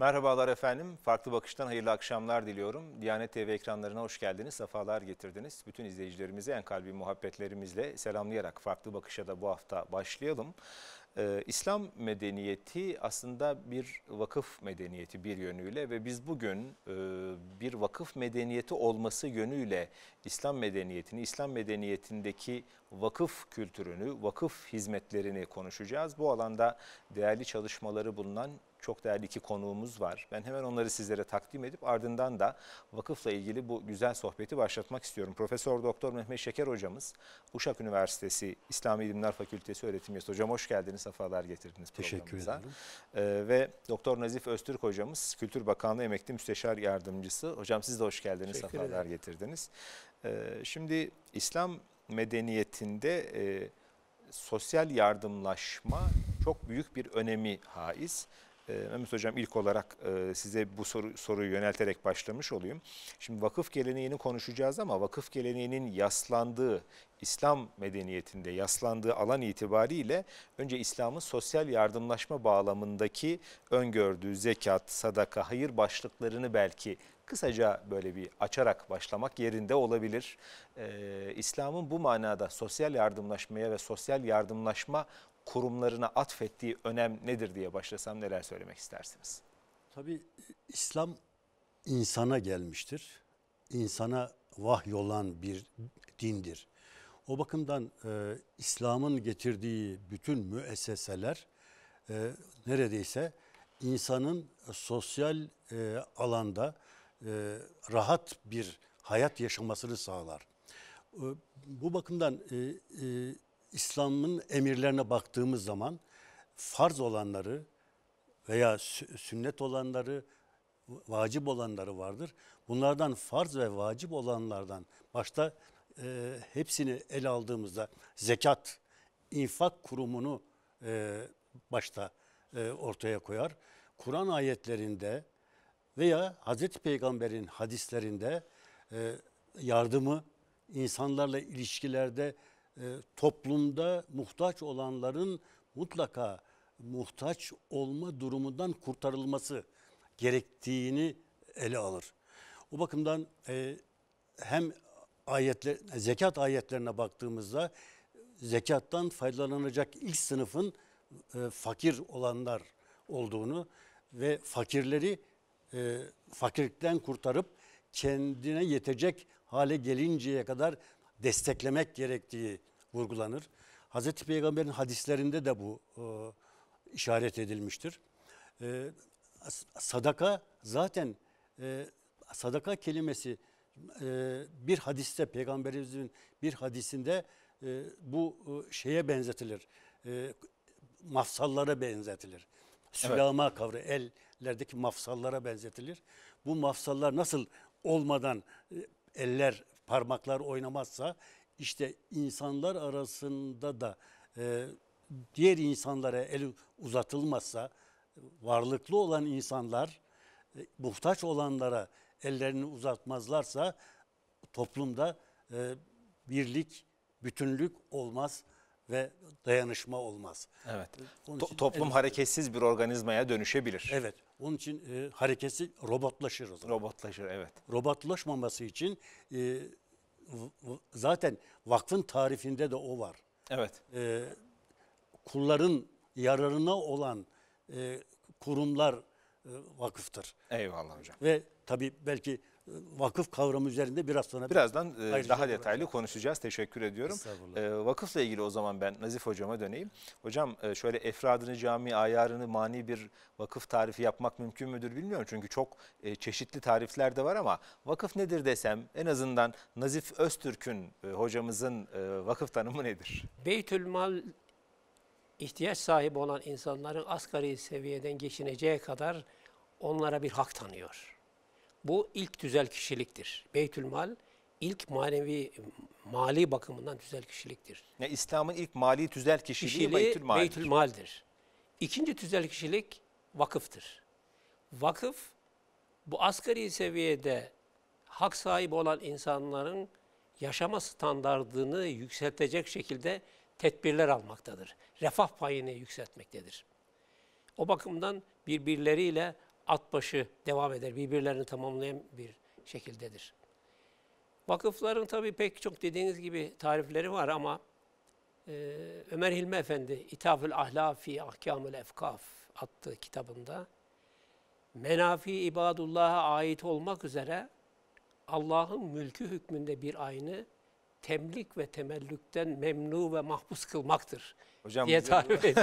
Merhabalar efendim. Farklı Bakış'tan hayırlı akşamlar diliyorum. Diyanet TV ekranlarına hoş geldiniz, safalar getirdiniz. Bütün izleyicilerimizi en kalbi muhabbetlerimizle selamlayarak Farklı Bakış'a da bu hafta başlayalım. Ee, İslam medeniyeti aslında bir vakıf medeniyeti bir yönüyle ve biz bugün e, bir vakıf medeniyeti olması yönüyle İslam medeniyetini, İslam medeniyetindeki vakıf kültürünü, vakıf hizmetlerini konuşacağız. Bu alanda değerli çalışmaları bulunan çok değerli iki konuğumuz var. Ben hemen onları sizlere takdim edip ardından da vakıfla ilgili bu güzel sohbeti başlatmak istiyorum. Profesör Doktor Mehmet Şeker hocamız Uşak Üniversitesi İslami İlimler Fakültesi öğretim üyesi. Hocam hoş geldiniz, sefalar getirdiniz Teşekkür ederim. Ee, ve Doktor Nazif Öztürk hocamız Kültür Bakanlığı Emekli Müsteşar Yardımcısı. Hocam siz de hoş geldiniz, Teşekkür sefalar getirdiniz. Ee, şimdi İslam medeniyetinde e, sosyal yardımlaşma çok büyük bir önemi haiz. Ee, Mehmet Hocam ilk olarak e, size bu soru, soruyu yönelterek başlamış olayım. Şimdi vakıf geleneğini konuşacağız ama vakıf geleneğinin yaslandığı, İslam medeniyetinde yaslandığı alan itibariyle önce İslam'ın sosyal yardımlaşma bağlamındaki öngördüğü zekat, sadaka, hayır başlıklarını belki kısaca böyle bir açarak başlamak yerinde olabilir. Ee, İslam'ın bu manada sosyal yardımlaşmaya ve sosyal yardımlaşma kurumlarına atfettiği önem nedir diye başlasam neler söylemek istersiniz? Tabii İslam insana gelmiştir. İnsana olan bir dindir. O bakımdan e, İslam'ın getirdiği bütün müesseseler e, neredeyse insanın sosyal e, alanda e, rahat bir hayat yaşamasını sağlar. E, bu bakımdan e, e, İslam'ın emirlerine baktığımız zaman farz olanları veya sünnet olanları, vacip olanları vardır. Bunlardan farz ve vacip olanlardan başta e, hepsini ele aldığımızda zekat, infak kurumunu e, başta e, ortaya koyar. Kur'an ayetlerinde veya Hazreti Peygamber'in hadislerinde e, yardımı, insanlarla ilişkilerde e, toplumda muhtaç olanların mutlaka muhtaç olma durumundan kurtarılması gerektiğini ele alır. O bakımdan e, hem ayetler, zekat ayetlerine baktığımızda zekattan faydalanacak ilk sınıfın e, fakir olanlar olduğunu ve fakirleri e, fakirlikten kurtarıp kendine yetecek hale gelinceye kadar desteklemek gerektiği vurgulanır. Hazreti Peygamber'in hadislerinde de bu e, işaret edilmiştir. E, sadaka zaten e, sadaka kelimesi e, bir hadiste peygamberimizin bir hadisinde e, bu e, şeye benzetilir. E, mafsallara benzetilir. Sülama evet. kavramı ellerdeki mafsallara benzetilir. Bu mafsallar nasıl olmadan e, eller parmaklar oynamazsa işte insanlar arasında da e, diğer insanlara el uzatılmazsa varlıklı olan insanlar e, muhtaç olanlara ellerini uzatmazlarsa toplumda e, birlik, bütünlük olmaz ve dayanışma olmaz. Evet. E, onun to- toplum evet, hareketsiz bir organizmaya dönüşebilir. Evet. Onun için e, hareketsiz robotlaşır o zaman. Robotlaşır evet. Robotlaşmaması için e, zaten vakfın tarifinde de o var. Evet. E, kulların yararına olan e, kurumlar e, vakıftır. Eyvallah hocam. Ve tabii belki vakıf kavramı üzerinde biraz sonra birazdan e, daha detaylı konuşacağız. Teşekkür ediyorum. E, vakıfla ilgili o zaman ben Nazif hocama döneyim. Hocam e, şöyle efradını, cami ayarını mani bir vakıf tarifi yapmak mümkün müdür bilmiyorum. Çünkü çok e, çeşitli tarifler de var ama vakıf nedir desem en azından Nazif Öztürk'ün e, hocamızın vakıf tanımı nedir? Beytül mal ihtiyaç sahibi olan insanların asgari seviyeden geçineceği kadar onlara bir hak tanıyor. Bu ilk düzel kişiliktir. Beytülmal ilk manevi mali bakımından düzel kişiliktir. Yani İslam'ın ilk mali düzel kişiliği Kişiliği Beytülmal'dir. Beytülmal'dir. İkinci düzel kişilik vakıftır. Vakıf bu asgari seviyede hak sahibi olan insanların yaşama standartını yükseltecek şekilde tedbirler almaktadır. Refah payını yükseltmektedir. O bakımdan birbirleriyle at başı devam eder. Birbirlerini tamamlayan bir şekildedir. Vakıfların tabii pek çok dediğiniz gibi tarifleri var ama e, Ömer Hilmi Efendi İtafül Ahlafi Ahkamül Efkaf adlı kitabında menafi ibadullah'a ait olmak üzere Allah'ın mülkü hükmünde bir aynı temlik ve temellükten memnu ve mahpus kılmaktır Hocam diye tarif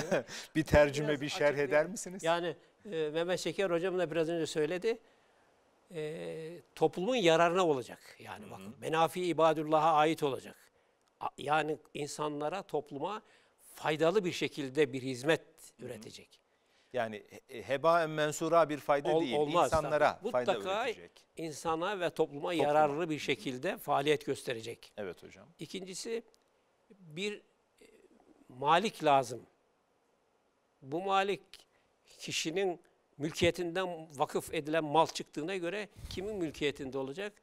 bir tercüme, biraz bir şerh eder misiniz? Yani e, Mehmet Şeker hocam da biraz önce söyledi. E, toplumun yararına olacak. Yani bakın menafi ibadullah'a ait olacak. A, yani insanlara, topluma faydalı bir şekilde bir hizmet Hı -hı. üretecek. Yani e, heba mensura bir fayda Ol, değil. Olmaz. insanlara tabii. fayda Mutlaka üretecek. insana ve topluma Toplum. yararlı bir şekilde faaliyet gösterecek. Evet hocam. İkincisi bir e, malik lazım. Bu malik kişinin mülkiyetinden vakıf edilen mal çıktığına göre kimin mülkiyetinde olacak?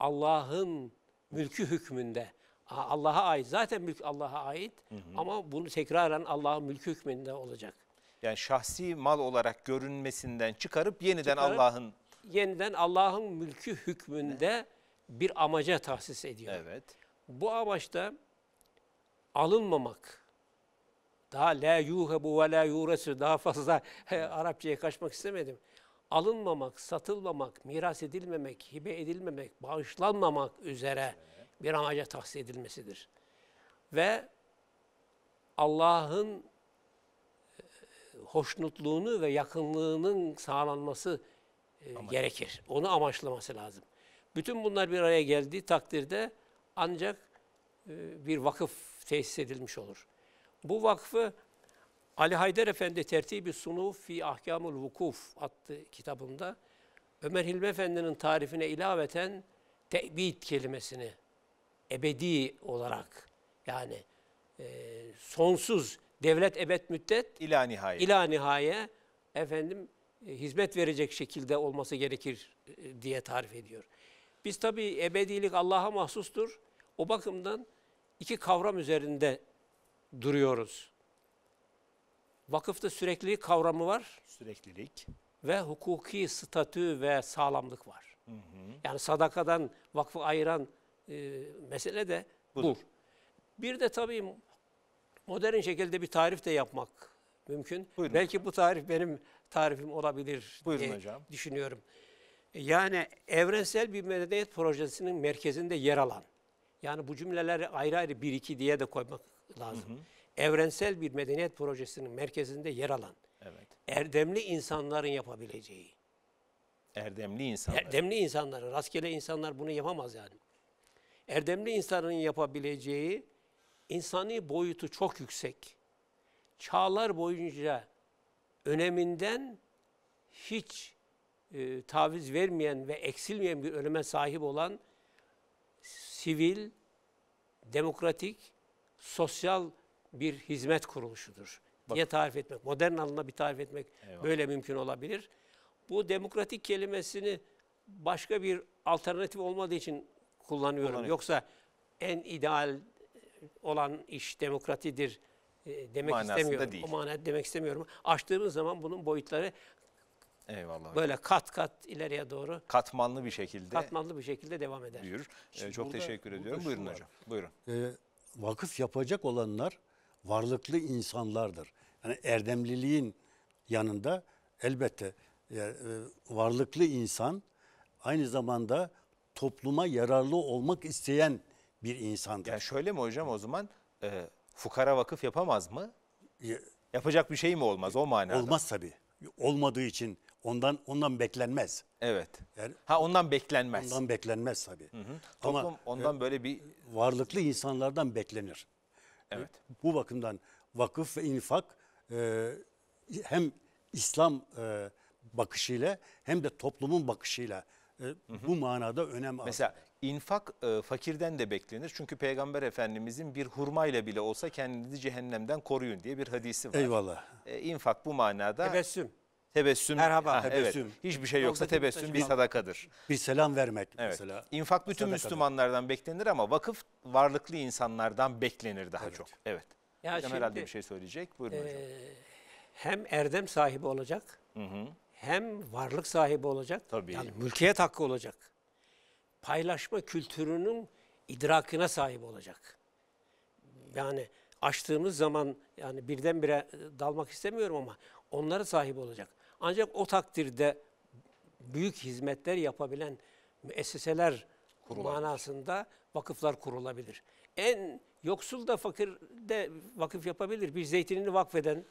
Allah'ın mülkü hükmünde. Allah'a ait. Zaten mülk Allah'a ait hı hı. ama bunu tekraren Allah'ın mülkü hükmünde olacak yani şahsi mal olarak görünmesinden çıkarıp yeniden Çıkarıp Allah'ın yeniden Allah'ın mülkü hükmünde bir amaca tahsis ediyor. evet Bu amaçta alınmamak, daha la yuhebu ve la yuresu daha fazla Arapçaya kaçmak istemedim. Alınmamak, satılmamak, miras edilmemek, hibe edilmemek, bağışlanmamak üzere bir amaca tahsis edilmesidir. Ve Allah'ın hoşnutluğunu ve yakınlığının sağlanması e, gerekir. Onu amaçlaması lazım. Bütün bunlar bir araya geldiği takdirde ancak e, bir vakıf tesis edilmiş olur. Bu vakfı Ali Haydar Efendi Tertibi sunu fi Ahkamul Vukuf adlı kitabında Ömer Hilmi Efendi'nin tarifine ilaveten tebid kelimesini ebedi olarak yani e, sonsuz devlet ebed müddet ila nihaye. ila nihaye efendim e, hizmet verecek şekilde olması gerekir e, diye tarif ediyor. Biz tabi ebedilik Allah'a mahsustur. O bakımdan iki kavram üzerinde duruyoruz. Vakıfta süreklilik kavramı var Süreklilik. ve hukuki statü ve sağlamlık var. Hı hı. Yani sadakadan vakfı ayıran e, mesele de bu. Budur. Bir de tabii modern şekilde bir tarif de yapmak mümkün. Buyurun. Belki bu tarif benim tarifim olabilir Buyurun diye hocam. düşünüyorum. E, yani evrensel bir medeniyet projesinin merkezinde yer alan. Yani bu cümleleri ayrı ayrı bir iki diye de koymak lazım. Hı hı. Evrensel bir medeniyet projesinin merkezinde yer alan. Evet. Erdemli insanların yapabileceği. Erdemli insanlar. Erdemli insanlar. Rastgele insanlar bunu yapamaz yani. Erdemli insanların yapabileceği insani boyutu çok yüksek. Çağlar boyunca öneminden hiç e, taviz vermeyen ve eksilmeyen bir öneme sahip olan sivil, demokratik, sosyal bir hizmet kuruluşudur Bak. diye tarif etmek. Modern alana bir tarif etmek Eyvallah. böyle mümkün olabilir. Bu demokratik kelimesini başka bir alternatif olmadığı için kullanıyorum. Kullanayım. Yoksa en ideal olan iş demokratidir e, demek Manasında istemiyorum. Değil. O manada demek istemiyorum. Açtığımız zaman bunun boyutları Eyvallah. Böyle kat kat ileriye doğru. Katmanlı bir şekilde. Katmanlı bir şekilde devam eder. Büyür. Ee, çok burada, teşekkür burada ediyorum. Buyurun var. Buyurun. Ee, vakıf yapacak olanlar varlıklı insanlardır. Yani erdemliliğin yanında elbette yani, e, varlıklı insan aynı zamanda topluma yararlı olmak isteyen bir insandır. Yani şöyle mi hocam o zaman e, fukara vakıf yapamaz mı? Yapacak bir şey mi olmaz o manada? Olmaz tabii. Olmadığı için ondan ondan beklenmez. Evet. Yani Ha ondan beklenmez. ondan beklenmez tabii. Ama Toplum ondan e, böyle bir varlıklı insanlardan beklenir. evet. E, bu bakımdan vakıf ve infak e, hem İslam e, bakışıyla hem de toplumun bakışıyla e, bu manada önem arz. Mesela infak e, fakirden de beklenir. Çünkü Peygamber Efendimizin bir hurma ile bile olsa kendinizi cehennemden koruyun diye bir hadisi var. Eyvallah. E, infak bu manada. Tebessüm. Tebessüm. Merhaba. Ha, tebessüm. Evet. Hiçbir şey yoksa tebessüm bir sadakadır. Bir selam vermek evet. mesela. İnfak bütün sadakadır. Müslümanlardan beklenir ama vakıf varlıklı insanlardan beklenir daha evet. çok. Evet. Ya hocam şimdi, herhalde bir şey söyleyecek. Buyurun e, hocam. Hem erdem sahibi olacak. Hı hı. Hem varlık sahibi olacak. Tabii. Yani mülkiyet hakkı olacak paylaşma kültürünün idrakına sahip olacak. Yani açtığımız zaman yani birdenbire e, dalmak istemiyorum ama onlara sahip olacak. Ancak o takdirde büyük hizmetler yapabilen müesseseler kurulabilir. manasında vakıflar kurulabilir. En yoksul da fakir de vakıf yapabilir. Bir zeytinini vakfeden e,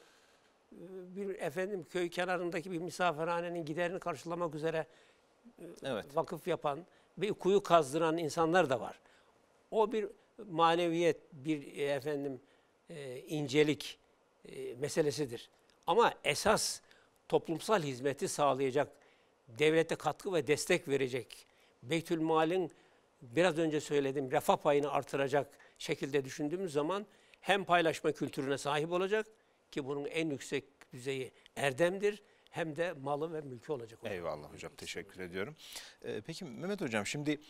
bir efendim köy kenarındaki bir misafirhanenin giderini karşılamak üzere e, evet. vakıf yapan bir kuyu kazdıran insanlar da var. O bir maneviyet, bir e, efendim e, incelik e, meselesidir. Ama esas toplumsal hizmeti sağlayacak, devlete katkı ve destek verecek, Beytül Mal'in biraz önce söyledim refah payını artıracak şekilde düşündüğümüz zaman hem paylaşma kültürüne sahip olacak ki bunun en yüksek düzeyi erdemdir hem de malı ve mülkü olacak. Hocam. Eyvallah hocam teşekkür ediyorum. Ee, peki Mehmet hocam şimdi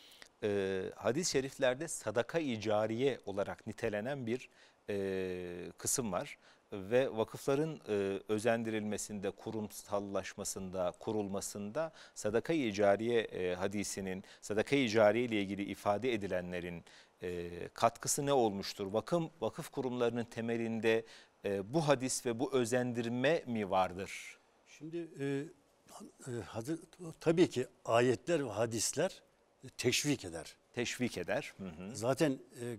e, hadis-i şeriflerde sadaka icariye olarak nitelenen bir e, kısım var ve vakıfların e, özendirilmesinde, kurumsallaşmasında, kurulmasında sadaka-i icariye e, hadisinin, sadaka-i icariye ile ilgili ifade edilenlerin e, katkısı ne olmuştur? Vakım, vakıf kurumlarının temelinde e, bu hadis ve bu özendirme mi vardır? Şimdi e, e, hazır, tabii ki ayetler ve hadisler e, teşvik eder. Teşvik eder. Hı hı. Zaten e,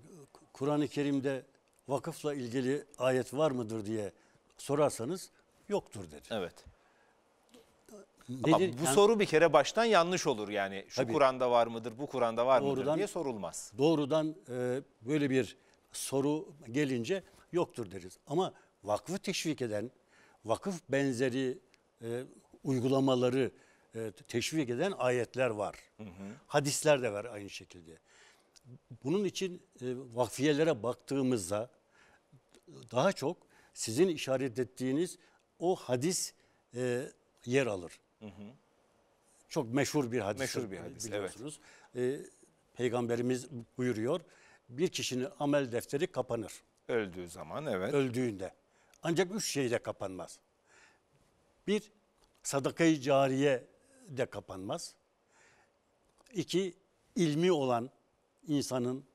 Kur'an-ı Kerim'de vakıfla ilgili ayet var mıdır diye sorarsanız yoktur dedi. Evet. Nedir? Ama bu yani, soru bir kere baştan yanlış olur yani. Şu Kur'an'da var mıdır, bu Kur'an'da var doğrudan, mıdır diye sorulmaz. Doğrudan e, böyle bir soru gelince yoktur deriz. Ama vakıfı teşvik eden, vakıf benzeri e, uygulamaları e, teşvik eden ayetler var. Hı hı. Hadisler de var aynı şekilde. Bunun için e, vakfiyelere baktığımızda daha çok sizin işaret ettiğiniz o hadis e, yer alır. Hı hı. Çok meşhur bir hadis. Meşhur bir hadis biliyorsunuz. Evet. E, Peygamberimiz buyuruyor. Bir kişinin amel defteri kapanır. Öldüğü zaman evet. Öldüğünde. Ancak üç şeyde kapanmaz. Bir, sadakayı cariye de kapanmaz. İki, ilmi olan insanın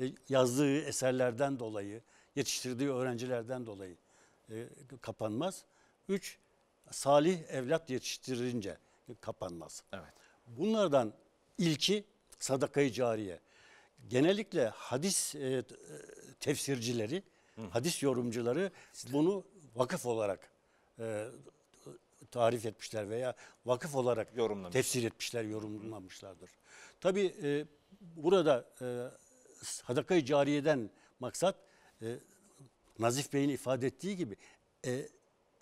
e, yazdığı eserlerden dolayı, yetiştirdiği öğrencilerden dolayı e, kapanmaz. Üç, salih evlat yetiştirince kapanmaz. Evet. Bunlardan ilki sadakayı cariye. Genellikle hadis e, e tefsircileri, Hı. hadis yorumcuları bunu vakıf olarak e, tarif etmişler veya vakıf olarak Yorumlamış. tefsir etmişler, yorumlamışlardır. Tabi e, burada e, sadaka-i cariyeden maksat e, Nazif Bey'in ifade ettiği gibi e,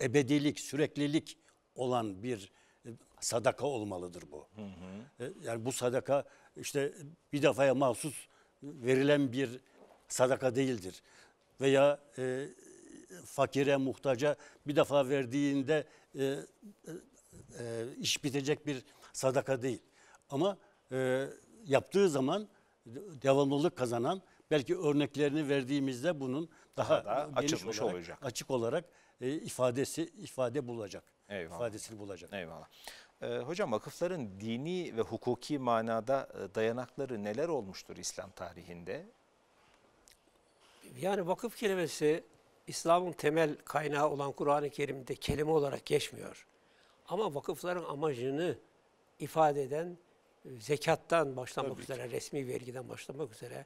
ebedilik, süreklilik olan bir e, sadaka olmalıdır bu. Hı hı. E, yani bu sadaka işte bir defaya mahsus verilen bir sadaka değildir. Veya e, fakire, muhtaca bir defa verdiğinde e, e, e, iş bitecek bir sadaka değil. Ama e, yaptığı zaman devamlılık kazanan belki örneklerini verdiğimizde bunun daha, daha açılmış olarak, olacak. Açık olarak e, ifadesi ifade bulacak. Eyvallah. ifadesini bulacak. Eyvallah. Ee, hocam vakıfların dini ve hukuki manada e, dayanakları neler olmuştur İslam tarihinde? Yani vakıf kelimesi İslam'ın temel kaynağı olan Kur'an-ı Kerim'de kelime olarak geçmiyor. Ama vakıfların amacını ifade eden zekattan başlamak Tabii üzere, ki. resmi vergiden başlamak üzere,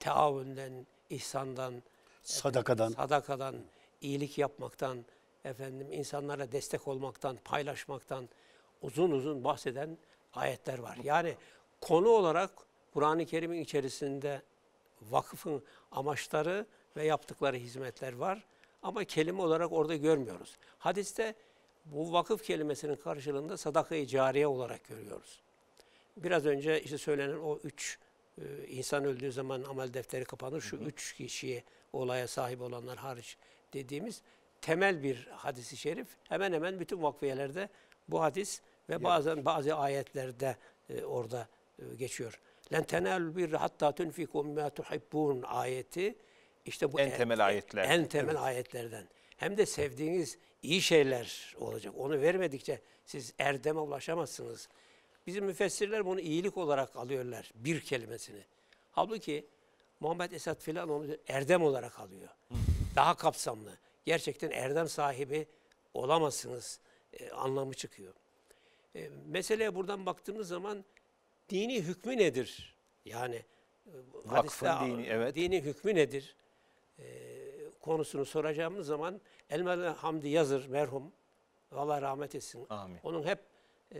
taavünden, ihsandan, sadakadan, sadakadan iyilik yapmaktan, efendim insanlara destek olmaktan, paylaşmaktan uzun uzun bahseden ayetler var. Yani konu olarak Kur'an-ı Kerim'in içerisinde vakıfın amaçları ve yaptıkları hizmetler var. Ama kelime olarak orada görmüyoruz. Hadiste bu vakıf kelimesinin karşılığında sadaka-i cariye olarak görüyoruz. Biraz önce işte söylenen o üç e, insan öldüğü zaman amel defteri kapanır. Şu hı hı. üç kişiye olaya sahip olanlar hariç dediğimiz temel bir hadisi şerif. Hemen hemen bütün vakfiyelerde bu hadis ve bazen bazı ayetlerde e, orada e, geçiyor. Len tenel bir hatta tunfiku ma tuhibbun ayeti işte bu en, en temel e, ayetler. En temel evet. ayetlerden. Hem de sevdiğiniz iyi şeyler olacak. Onu vermedikçe siz erdeme ulaşamazsınız. Bizim müfessirler bunu iyilik olarak alıyorlar bir kelimesini. Halbuki Muhammed Esat filan onu erdem olarak alıyor. Daha kapsamlı. Gerçekten erdem sahibi olamazsınız e, anlamı çıkıyor. E, meseleye buradan baktığımız zaman dini hükmü nedir? Yani e, Vakfın hadiste dini, evet. dini hükmü nedir? konusunu soracağımız zaman Elmalı Hamdi Yazır merhum Allah rahmet etsin. Amin. Onun hep e,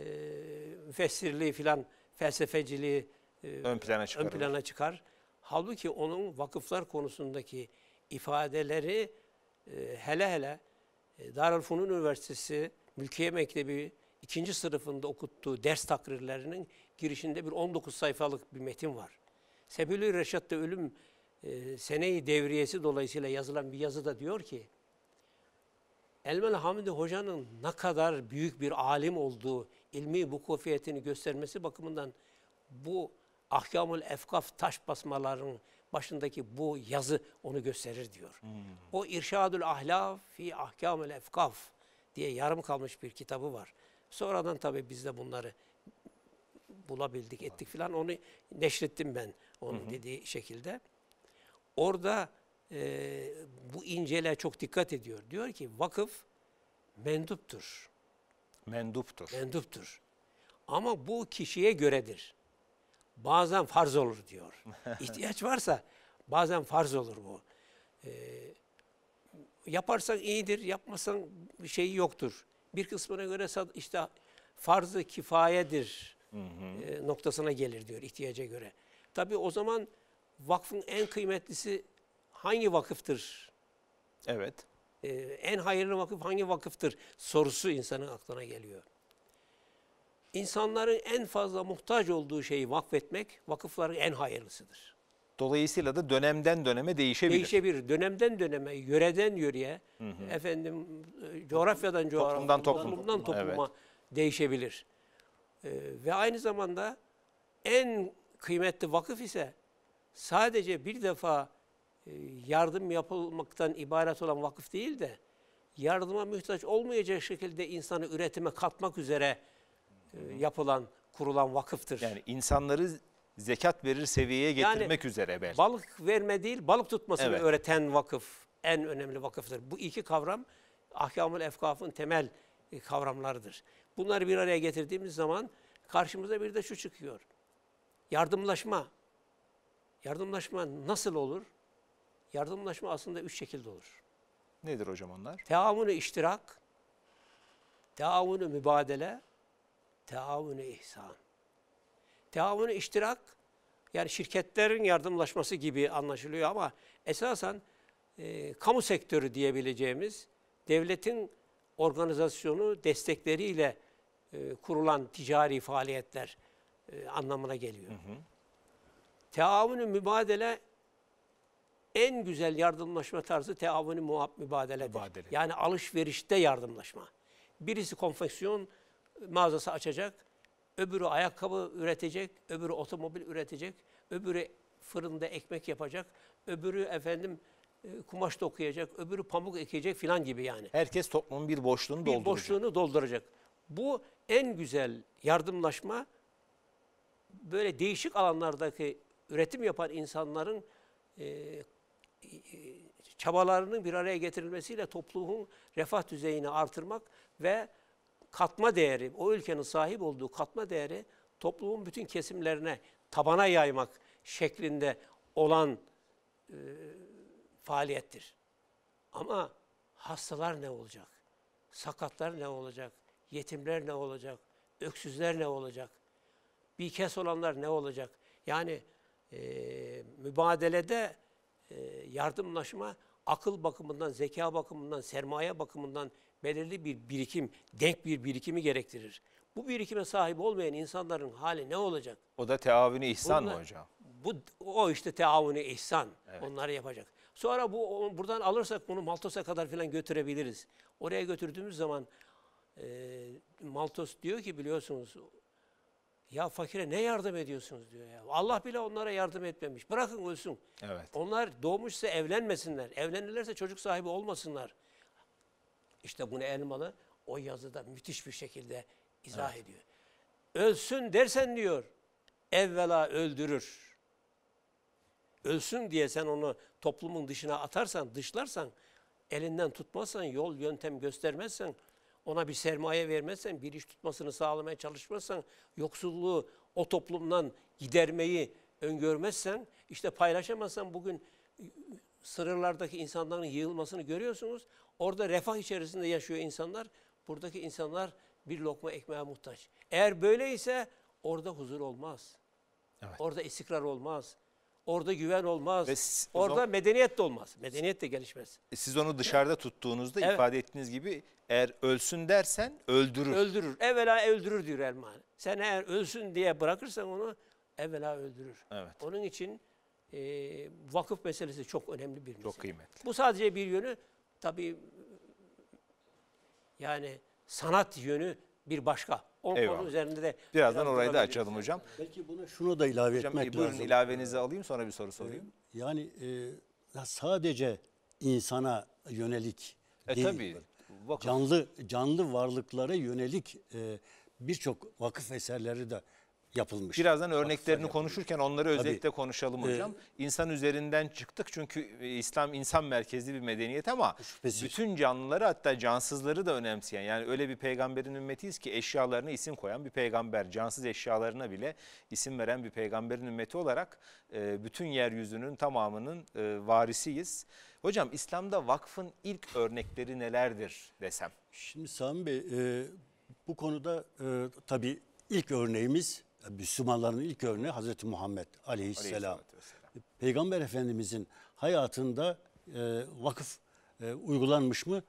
müfessirliği filan felsefeciliği e, ön plana çıkar. Ön plana çıkar. Halbuki onun vakıflar konusundaki ifadeleri e, hele hele e, Darülfünun Üniversitesi Mülkiye Mektebi ikinci sınıfında okuttuğu ders takrirlerinin girişinde bir 19 sayfalık bir metin var. Sebülü Reşat'ta ölüm e, seneyi devriyesi dolayısıyla yazılan bir yazıda diyor ki Elmel Hamdi Hoca'nın ne kadar büyük bir alim olduğu ilmi bu kofiyetini göstermesi bakımından bu Ahkamul Efkaf taş basmaların başındaki bu yazı onu gösterir diyor. Hmm. O İrşadül Ahlaf fi Ahkamul Efkaf diye yarım kalmış bir kitabı var. Sonradan tabii biz de bunları bulabildik, ettik filan. Onu neşrettim ben onun hı dediği şekilde. Orada e, bu incele çok dikkat ediyor. Diyor ki vakıf menduptur. Menduptur. Menduptur. Ama bu kişiye göredir. Bazen farz olur diyor. İhtiyaç varsa bazen farz olur bu. E, yaparsan iyidir, yapmasan şey yoktur. Bir kısmına göre işte farzı kifayedir hı hı. noktasına gelir diyor ihtiyaca göre. Tabi o zaman vakfın en kıymetlisi hangi vakıftır? Evet. Ee, en hayırlı vakıf hangi vakıftır? Sorusu insanın aklına geliyor. İnsanların en fazla muhtaç olduğu şeyi vakfetmek vakıfların en hayırlısıdır. Dolayısıyla da dönemden döneme değişebilir. Değişebilir. Dönemden döneme, yöreden yöreye, hı hı. efendim e, coğrafyadan coğrafya, toplumdan, toplum, toplumdan topluma evet. değişebilir. Ee, ve aynı zamanda en kıymetli vakıf ise sadece bir defa e, yardım yapılmaktan ibaret olan vakıf değil de yardıma mühtaç olmayacak şekilde insanı üretime katmak üzere e, yapılan, kurulan vakıftır. Yani insanları zekat verir seviyeye getirmek yani, üzere belki. Balık verme değil, balık tutmasını evet. öğreten vakıf en önemli vakıftır. Bu iki kavram ahkamül efkafın temel e, kavramlarıdır. Bunları bir araya getirdiğimiz zaman karşımıza bir de şu çıkıyor. Yardımlaşma, Yardımlaşma nasıl olur? Yardımlaşma aslında üç şekilde olur. Nedir hocam onlar? Teavunu iştirak, teavunu mübadele, teavunu ihsan. Teavunu iştirak, yani şirketlerin yardımlaşması gibi anlaşılıyor ama esasen e, kamu sektörü diyebileceğimiz devletin organizasyonu destekleriyle e, kurulan ticari faaliyetler e, anlamına geliyor. Hı hı. Teavünü mübadele en güzel yardımlaşma tarzı teavünü muhab mübadeledir. Mübadele. Yani alışverişte yardımlaşma. Birisi konfeksiyon mağazası açacak, öbürü ayakkabı üretecek, öbürü otomobil üretecek, öbürü fırında ekmek yapacak, öbürü efendim e, kumaş dokuyacak, öbürü pamuk ekecek filan gibi yani. Herkes toplumun bir boşluğunu bir dolduracak. Bir boşluğunu dolduracak. Bu en güzel yardımlaşma böyle değişik alanlardaki üretim yapan insanların e, çabalarının bir araya getirilmesiyle toplumun refah düzeyini artırmak ve katma değeri, o ülkenin sahip olduğu katma değeri toplumun bütün kesimlerine tabana yaymak şeklinde olan e, faaliyettir. Ama hastalar ne olacak? Sakatlar ne olacak? Yetimler ne olacak? Öksüzler ne olacak? Bir kes olanlar ne olacak? Yani e, mübadelede e, yardımlaşma akıl bakımından, zeka bakımından, sermaye bakımından belirli bir birikim, denk bir birikimi gerektirir. Bu birikime sahip olmayan insanların hali ne olacak? O da teavünü ihsan Bunlar, mı hocam? Bu, o işte teavünü ihsan. Evet. Onları yapacak. Sonra bu buradan alırsak bunu Maltos'a kadar falan götürebiliriz. Oraya götürdüğümüz zaman e, Maltos diyor ki biliyorsunuz ya fakire ne yardım ediyorsunuz diyor ya. Allah bile onlara yardım etmemiş. Bırakın ölsün. Evet. Onlar doğmuşsa evlenmesinler. Evlenirlerse çocuk sahibi olmasınlar. İşte bunu Elmalı o yazıda müthiş bir şekilde izah evet. ediyor. Ölsün dersen diyor evvela öldürür. Ölsün diye sen onu toplumun dışına atarsan, dışlarsan, elinden tutmazsan, yol yöntem göstermezsen ona bir sermaye vermezsen, bir iş tutmasını sağlamaya çalışmazsan, yoksulluğu o toplumdan gidermeyi öngörmezsen, işte paylaşamazsan bugün e, sınırlardaki insanların yığılmasını görüyorsunuz. Orada refah içerisinde yaşıyor insanlar. Buradaki insanlar bir lokma ekmeğe muhtaç. Eğer böyleyse orada huzur olmaz. Evet. Orada istikrar olmaz. Orada güven olmaz. Ve siz- Orada zaman- medeniyet de olmaz. Medeniyet de gelişmez. E, siz onu dışarıda tuttuğunuzda Evet. ifade ettiğiniz gibi eğer ölsün dersen öldürür. Öldürür. Evvela öldürür diyor Elmani. Sen eğer ölsün diye bırakırsan onu evvela öldürür. Evet. Onun için e, vakıf meselesi çok önemli bir mesele. Çok kıymetli. Bu sadece bir yönü tabii yani sanat yönü bir başka. O Eyvallah. konu üzerinde de birazdan biraz orayı da açalım hocam. Belki buna şunu da ilave hocam, etmek e, buyurun, lazım. Buyurun ilavenizi alayım sonra bir soru sorayım. Ee, yani e, sadece insana yönelik e, değil. Tabii. Canlı canlı varlıklara yönelik e, birçok vakıf eserleri de yapılmış. Birazdan örneklerini Pakistan konuşurken yapılmış. onları özellikle Tabii, konuşalım ee, hocam. E, insan üzerinden çıktık çünkü e, İslam insan merkezli bir medeniyet ama şüphesiz. bütün canlıları hatta cansızları da önemseyen yani öyle bir peygamberin ümmetiyiz ki eşyalarına isim koyan bir peygamber, cansız eşyalarına bile isim veren bir peygamberin ümmeti olarak e, bütün yeryüzünün tamamının e, varisiyiz. Hocam İslam'da vakfın ilk örnekleri nelerdir desem? Şimdi Sami Bey e, bu konuda e, tabii ilk örneğimiz Müslümanların ilk örneği Hazreti Muhammed aleyhisselam. Peygamber Efendimizin hayatında e, vakıf e, uygulanmış mı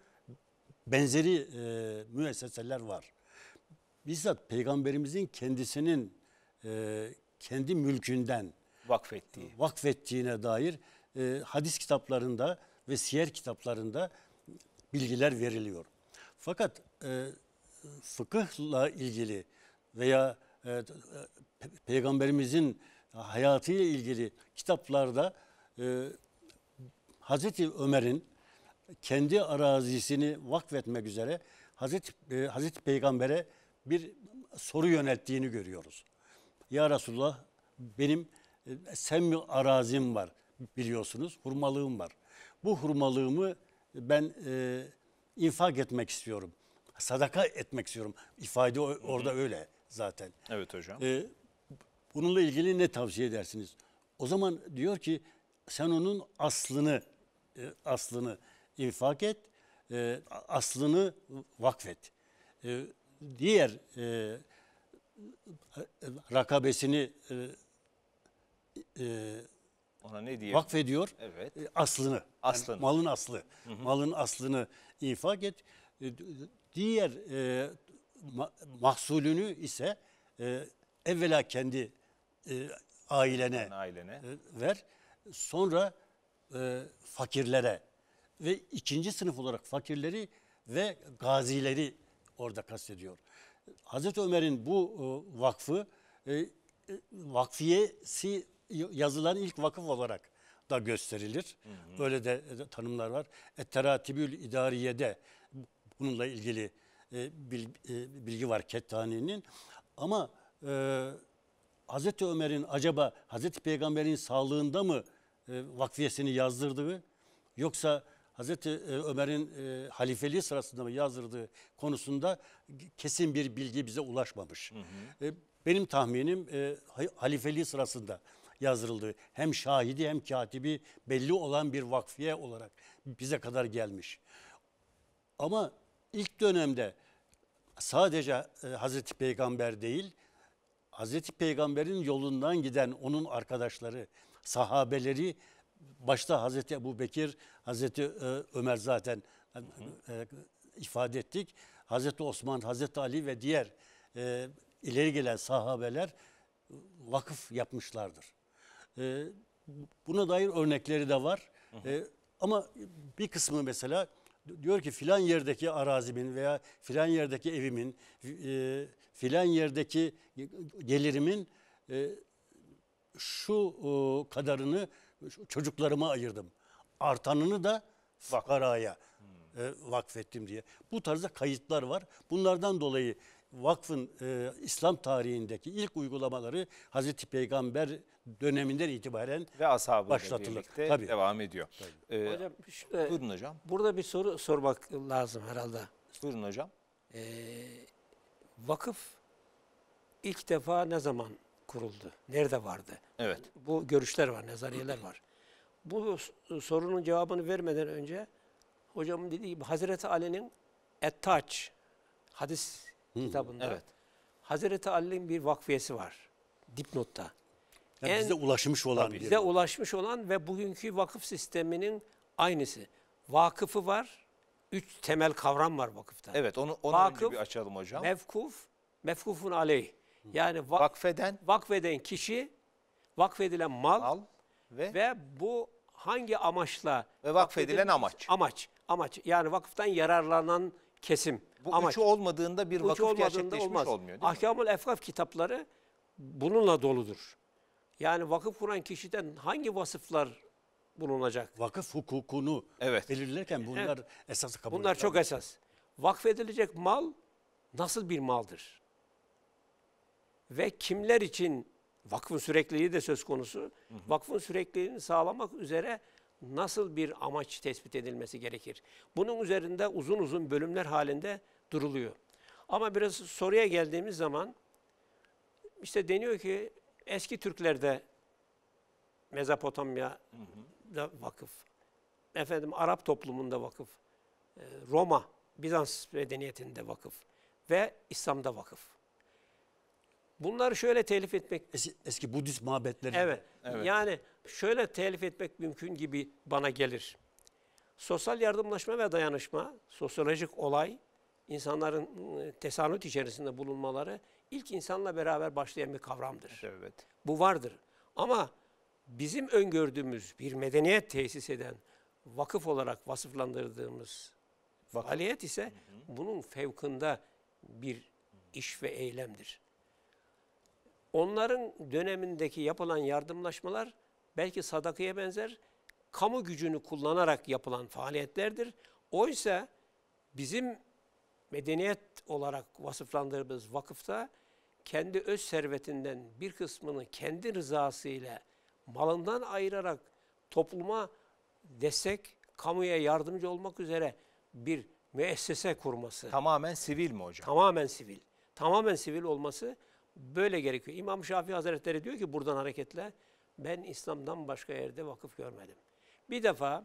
benzeri e, müesseseler var. Bizzat Peygamberimizin kendisinin e, kendi mülkünden vakfettiği vakfettiğine dair e, hadis kitaplarında ve siyer kitaplarında bilgiler veriliyor. Fakat e, fıkıhla ilgili veya e, pe peygamberimizin hayatıyla ilgili kitaplarda e, Hazreti Ömer'in kendi arazisini vakfetmek üzere Hazreti, e, Hazreti Peygamber'e bir soru yönelttiğini görüyoruz. Ya Resulullah benim e, mi arazim var biliyorsunuz hurmalığım var. Bu hurmalığımı ben e, infak etmek istiyorum. Sadaka etmek istiyorum. İfade orada öyle zaten. Evet hocam. Ee, bununla ilgili ne tavsiye edersiniz? O zaman diyor ki sen onun aslını e, aslını infak et, e, aslını vakfet. E, diğer rakabesini e, e, ona ne diye? Vakfediyor. Evet. aslını. Aslını. Yani malın aslı. Hı hı. Malın aslını infak et. diğer ma mahsulünü ise e, evvela kendi e, ailene, ailene. E, ver. Sonra e, fakirlere ve ikinci sınıf olarak fakirleri ve gazileri orada kastediyor. Hazreti Ömer'in bu e, vakfı e, e vakfiyesi yazılan ilk vakıf olarak da gösterilir. Hı hı. Böyle de, de tanımlar var. Etteratibül İdariye'de bununla ilgili e, e, bilgi var Kettani'nin. Ama e, Hazreti Ömer'in acaba Hazreti Peygamber'in sağlığında mı e, vakfiyesini yazdırdığı yoksa Hazreti e, Ömer'in e, halifeliği sırasında mı yazdırdığı konusunda kesin bir bilgi bize ulaşmamış. Hı hı. E, benim tahminim e, halifeliği sırasında yazdırıldı. Hem şahidi hem katibi belli olan bir vakfiye olarak bize kadar gelmiş. Ama ilk dönemde sadece e, Hazreti Peygamber değil, Hazreti Peygamber'in yolundan giden onun arkadaşları, sahabeleri başta Hazreti Ebu Bekir, Hazreti e, Ömer zaten e, ifade ettik. Hazreti Osman, Hazreti Ali ve diğer ileri gelen sahabeler vakıf yapmışlardır. buna dair örnekleri de var. Hı hı. ama bir kısmı mesela diyor ki filan yerdeki arazimin veya filan yerdeki evimin, e, filan yerdeki gelirimin e, şu kadarını çocuklarıma ayırdım. Artanını da fakaraya e, vakfettim diye. Bu tarzda kayıtlar var. Bunlardan dolayı vakfın e, İslam tarihindeki ilk uygulamaları Hazreti Peygamber döneminden itibaren ve ashabı başlatılır. Tabii. devam ediyor. Tabii. Ee, hocam, şöyle, buyurun hocam. Burada bir soru sormak lazım herhalde. Buyurun hocam. Ee, vakıf ilk defa ne zaman kuruldu? Nerede vardı? Evet. Bu görüşler var, nezariyeler var. Bu sorunun cevabını vermeden önce hocamın dediği gibi Hazreti Ali'nin Ettaç hadis Hı, kitabında. Evet. Hazreti Ali'nin bir vakfiyesi var. Dipnotta. Yani en, bize ulaşmış olan tabii, bir. Bize ulaşmış olan ve bugünkü vakıf sisteminin aynısı. Vakıfı var. Üç temel kavram var vakıfta. Evet onu, onu Vakıf, önce bir açalım hocam. Mevkuf, mevkufun aleyh. Yani vak, vakfeden vakfeden kişi, vakfedilen mal, mal ve ve bu hangi amaçla ve vakfedilen amaç. Amaç. Amaç. Yani vakıftan yararlanan kesim. Bu Amaç. üçü olmadığında bir vakıf olmadığında gerçekleşmiş olmaz. olmuyor değil Ahkamul mi? Efkaf kitapları bununla doludur. Yani vakıf kuran kişiden hangi vasıflar bulunacak? Vakıf hukukunu evet. belirlerken bunlar evet. esas kabul Bunlar çok var. esas. Vakfedilecek mal nasıl bir maldır? Ve kimler için vakfın sürekliliği de söz konusu. Hı hı. Vakfın sürekliliğini sağlamak üzere nasıl bir amaç tespit edilmesi gerekir? Bunun üzerinde uzun uzun bölümler halinde duruluyor. Ama biraz soruya geldiğimiz zaman işte deniyor ki eski Türklerde Mezopotamya'da vakıf, efendim Arap toplumunda vakıf, e, Roma, Bizans medeniyetinde vakıf ve İslam'da vakıf. Bunları şöyle telif etmek... Eski, eski Budist mabetleri. Evet. evet. Yani şöyle telif etmek mümkün gibi bana gelir. Sosyal yardımlaşma ve dayanışma, sosyolojik olay, insanların ıı, tesanüt içerisinde bulunmaları ilk insanla beraber başlayan bir kavramdır. Evet. Bu vardır. Ama bizim öngördüğümüz bir medeniyet tesis eden, vakıf olarak vasıflandırdığımız vakıf. faaliyet ise hı hı. bunun fevkında bir iş ve eylemdir. Onların dönemindeki yapılan yardımlaşmalar belki sadakaya benzer kamu gücünü kullanarak yapılan faaliyetlerdir. Oysa bizim medeniyet olarak vasıflandırdığımız vakıfta kendi öz servetinden bir kısmını kendi rızasıyla malından ayırarak topluma destek, kamuya yardımcı olmak üzere bir müessese kurması. Tamamen sivil mi hocam? Tamamen sivil. Tamamen sivil olması böyle gerekiyor. İmam Şafii Hazretleri diyor ki buradan hareketle ben İslam'dan başka yerde vakıf görmedim. Bir defa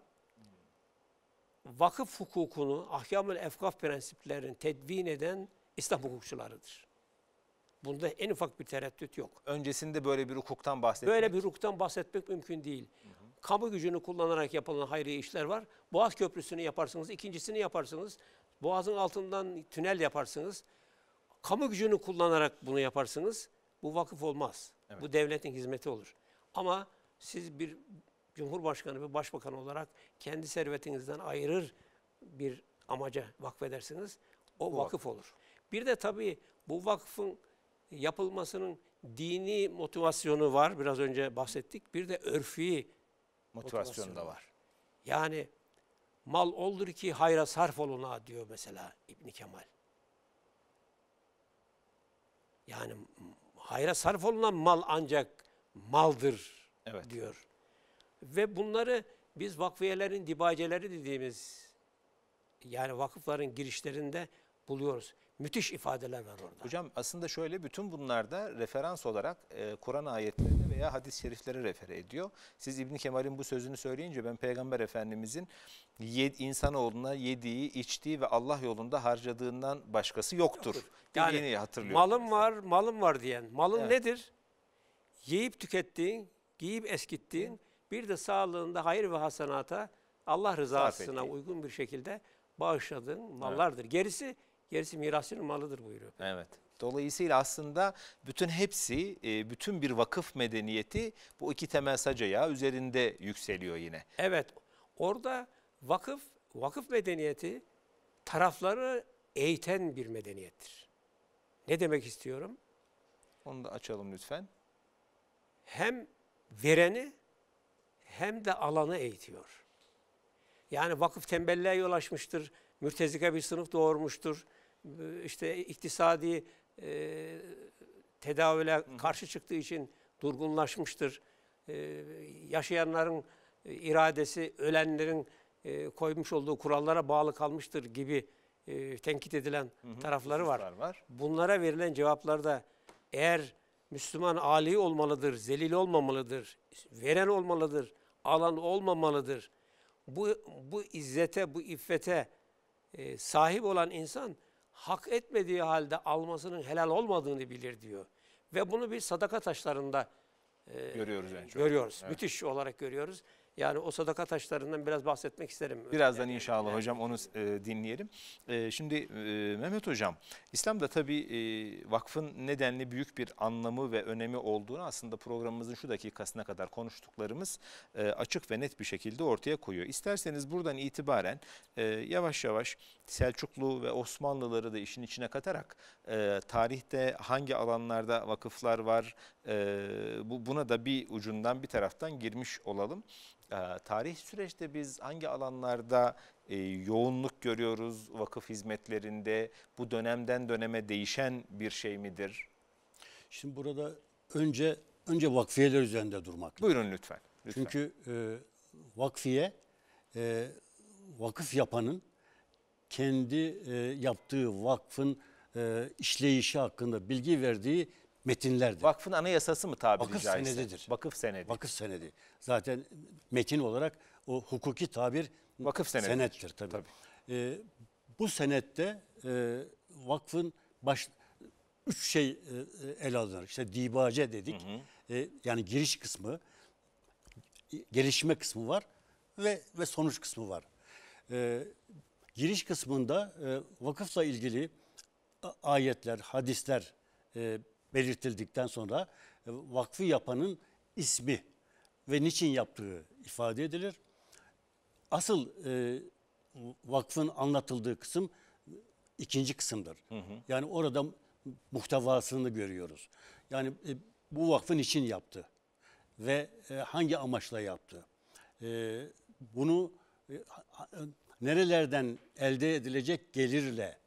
vakıf hukukunu, ahkamül efkaf prensiplerini tedvin eden İslam hukukçularıdır. Bunda en ufak bir tereddüt yok. Öncesinde böyle bir hukuktan bahsetmek. Böyle bir hukuktan bahsetmek mümkün değil. Hı hı. Kamu gücünü kullanarak yapılan hayri işler var. Boğaz Köprüsü'nü yaparsınız, ikincisini yaparsınız. Boğazın altından tünel yaparsınız kamu gücünü kullanarak bunu yaparsınız bu vakıf olmaz. Evet. Bu devletin hizmeti olur. Ama siz bir cumhurbaşkanı ve başbakan olarak kendi servetinizden ayırır bir amaca vakfedersiniz. O bu vakıf, vakıf olur. Bir de tabii bu vakfın yapılmasının dini motivasyonu var. Biraz önce bahsettik. Bir de örfi motivasyonu da var. Yani mal oldur ki hayra sarf oluna diyor mesela İbn Kemal. Yani hayra sarf olunan mal ancak maldır evet. diyor. Ve bunları biz vakfiyelerin dibaceleri dediğimiz yani vakıfların girişlerinde buluyoruz. Müthiş ifadeler var orada. Hocam aslında şöyle bütün bunlarda referans olarak e, Kur'an ayetleri veya hadis-i şeriflere refer ediyor. Siz İbn Kemal'in bu sözünü söyleyince ben Peygamber Efendimizin yed, insanoğluna yediği, içtiği ve Allah yolunda harcadığından başkası yoktur. yoktur. Yani hatırlıyorum. Malım var, malım var diyen. Malın evet. nedir? Yiyip tükettiğin, giyip eskittiğin, bir de sağlığında hayır ve hasenata Allah rızasına uygun bir şekilde bağışladığın mallardır. Evet. Gerisi gerisi mirasının malıdır buyuruyor. Evet. Dolayısıyla aslında bütün hepsi, e, bütün bir vakıf medeniyeti bu iki temel sacaya üzerinde yükseliyor yine. Evet, orada vakıf, vakıf medeniyeti tarafları eğiten bir medeniyettir. Ne demek istiyorum? Onu da açalım lütfen. Hem vereni hem de alanı eğitiyor. Yani vakıf tembelliğe yol açmıştır, mürtezike bir sınıf doğurmuştur, işte iktisadi e, tedavüle karşı çıktığı için durgunlaşmıştır. E, yaşayanların e, iradesi ölenlerin e, koymuş olduğu kurallara bağlı kalmıştır gibi e, tenkit edilen hı hı, tarafları var. var. Bunlara verilen cevaplarda eğer Müslüman âli olmalıdır, zelil olmamalıdır, veren olmalıdır, alan olmamalıdır. Bu, bu izzete, bu iffete e, sahip olan insan hak etmediği halde almasının helal olmadığını bilir diyor. Ve bunu bir sadaka taşlarında e, görüyoruz en çok. Görüyoruz. Evet. Müthiş olarak görüyoruz. Yani o sadaka taşlarından biraz bahsetmek isterim. Birazdan yani, inşallah yani. hocam onu e, dinleyelim. E, şimdi e, Mehmet hocam, İslam'da tabii e, vakfın nedenli büyük bir anlamı ve önemi olduğunu aslında programımızın şu dakikasına kadar konuştuklarımız e, açık ve net bir şekilde ortaya koyuyor. İsterseniz buradan itibaren e, yavaş yavaş Selçuklu ve Osmanlıları da işin içine katarak e, tarihte hangi alanlarda vakıflar var, e, bu buna da bir ucundan bir taraftan girmiş olalım. E, tarih süreçte biz hangi alanlarda e, yoğunluk görüyoruz vakıf hizmetlerinde? Bu dönemden döneme değişen bir şey midir? Şimdi burada önce önce vakfiyeler üzerinde durmak. Buyurun lütfen. lütfen. Çünkü e, vakfiye e, vakıf yapanın kendi e, yaptığı vakfın e, işleyişi hakkında bilgi verdiği metinlerdir. Vakfın anayasası mı tabiri Vakıf caizse? senedidir. Vakıf senedi. Vakıf senedi. Zaten metin olarak o hukuki tabir Vakıf senedidir. senettir tabii. tabii. Ee, bu senette e, vakfın baş üç şey e, e ele alınır. İşte dibace dedik. Hı hı. E, yani giriş kısmı, gelişme kısmı var ve ve sonuç kısmı var. E, giriş kısmında e, vakıfla ilgili ayetler, hadisler e, belirtildikten sonra e, vakfı yapanın ismi ve niçin yaptığı ifade edilir. Asıl e, vakfın anlatıldığı kısım ikinci kısımdır. Hı hı. Yani orada muhtevasını görüyoruz. Yani e, bu vakfın için yaptı ve e, hangi amaçla yaptı. E, bunu e, nerelerden elde edilecek gelirle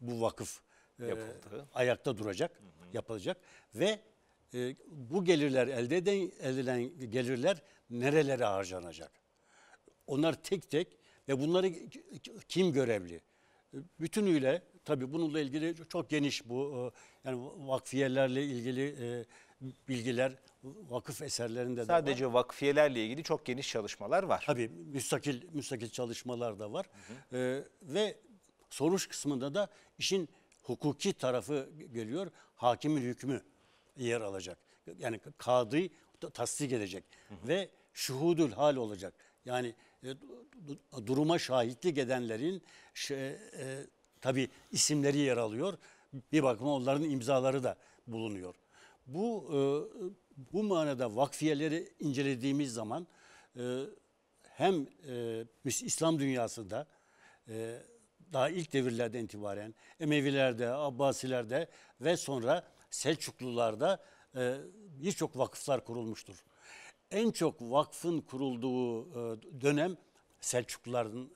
bu vakıf ee, Yapıldı. ayakta duracak, hı hı. yapılacak ve e, bu gelirler elde eden, edilen gelirler nerelere harcanacak? Onlar tek tek ve bunları kim görevli? Bütünüyle tabii bununla ilgili çok geniş bu e, yani vakfiyelerle ilgili e, bilgiler vakıf eserlerinde Sadece de var. vakfiyelerle ilgili çok geniş çalışmalar var. Tabii müstakil müstakil çalışmalar da var. Hı hı. E, ve soruş kısmında da işin hukuki tarafı geliyor. Hakimin hükmü yer alacak. Yani kadı tasdik edecek hı hı. ve şuhudül hal olacak. Yani e, duruma şahitlik edenlerin şey, e, tabi isimleri yer alıyor. Bir bakıma onların imzaları da bulunuyor. Bu e, bu manada vakfiyeleri incelediğimiz zaman e, hem e, İslam dünyasında e, daha ilk devirlerden itibaren Emevilerde, Abbasilerde ve sonra Selçuklularda e, birçok vakıflar kurulmuştur. En çok vakfın kurulduğu e, dönem Selçukluların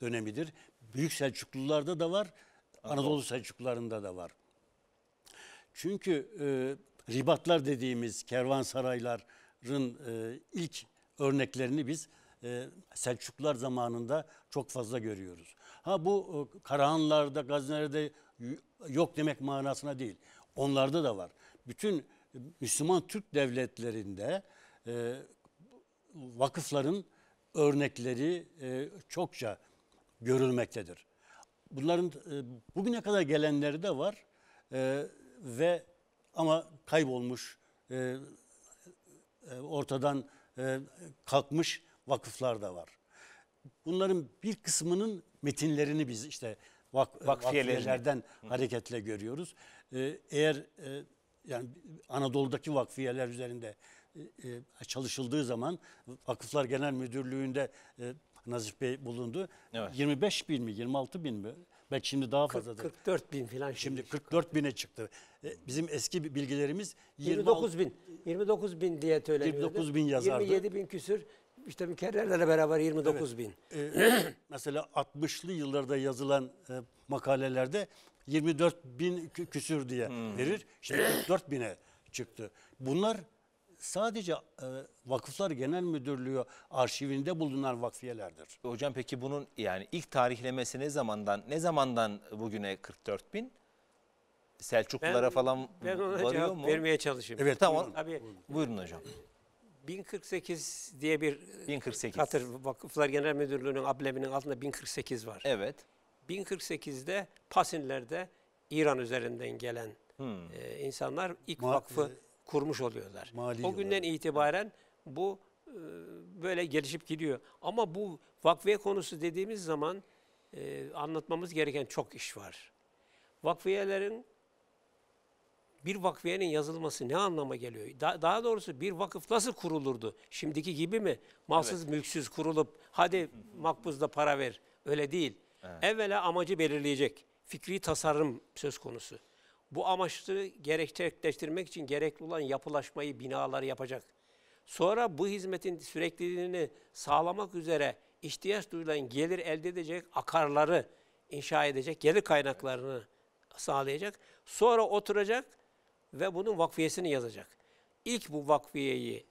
dönemidir. Büyük Selçuklularda da var, Anadolu Selçuklularında da var. Çünkü e, ribatlar dediğimiz kervansarayların e, ilk örneklerini biz e, Selçuklular zamanında çok fazla görüyoruz. Ha bu e, Karahanlarda, Gazinelerde yok demek manasına değil. Onlarda da var. Bütün e, Müslüman Türk devletlerinde e, vakıfların örnekleri e, çokça görülmektedir. Bunların e, bugüne kadar gelenleri de var e, ve ama kaybolmuş, e, e ortadan e, kalkmış vakıflar da var. Bunların bir kısmının metinlerini biz işte vak, e, vakfiyelerden hareketle görüyoruz. E, eğer e, yani Anadolu'daki vakfiyeler üzerinde çalışıldığı zaman Vakıflar Genel Müdürlüğü'nde Nazif Bey bulundu. Evet. 25 bin mi 26 bin mi? Belki şimdi daha fazladır. 44 bin falan. Şimdi 44 bine çıktı. Bizim eski bilgilerimiz 29 20, bin. 29 bin diye söyleniyordu. 29 bin yazardı. 27 bin küsür işte mükerrerlerle beraber 29 bin. Ee, mesela 60'lı yıllarda yazılan e, makalelerde 24 bin kü- küsür diye hmm. verir. Şimdi 44 bine çıktı. Bunlar sadece e, Vakıflar Genel Müdürlüğü arşivinde bulunan vakfiyelerdir. Hocam peki bunun yani ilk tarihlemesi ne zamandan ne zamandan bugüne 44 bin? Selçuklulara falan Ben varıyor cevap mu? vermeye çalışayım. Evet. Tamam. buyurun. Abi Buyurun hocam. 1048 diye bir 1048. E, Katır Vakıflar Genel Müdürlüğü'nün ableminin altında 1048 var. Evet. 1048'de Pasinler'de İran üzerinden gelen hmm. e, insanlar ilk Ma vakfı e, kurmuş oluyorlar. Mali o günden olarak. itibaren bu e, böyle gelişip gidiyor. Ama bu vakfiye konusu dediğimiz zaman e, anlatmamız gereken çok iş var. Vakfiyelerin bir vakfiyenin yazılması ne anlama geliyor? Da, daha doğrusu bir vakıf nasıl kurulurdu? Şimdiki gibi mi? Mahsız evet. mülksüz kurulup hadi makbuzda para ver. Öyle değil. Evet. Evvela amacı belirleyecek. Fikri tasarım söz konusu. Bu amaçları gerçekleştirmek için gerekli olan yapılaşmayı, binaları yapacak. Sonra bu hizmetin sürekliliğini sağlamak üzere ihtiyaç duyulan gelir elde edecek akarları inşa edecek, gelir kaynaklarını sağlayacak. Sonra oturacak, ve bunun vakfiyesini yazacak. İlk bu vakfiyeyi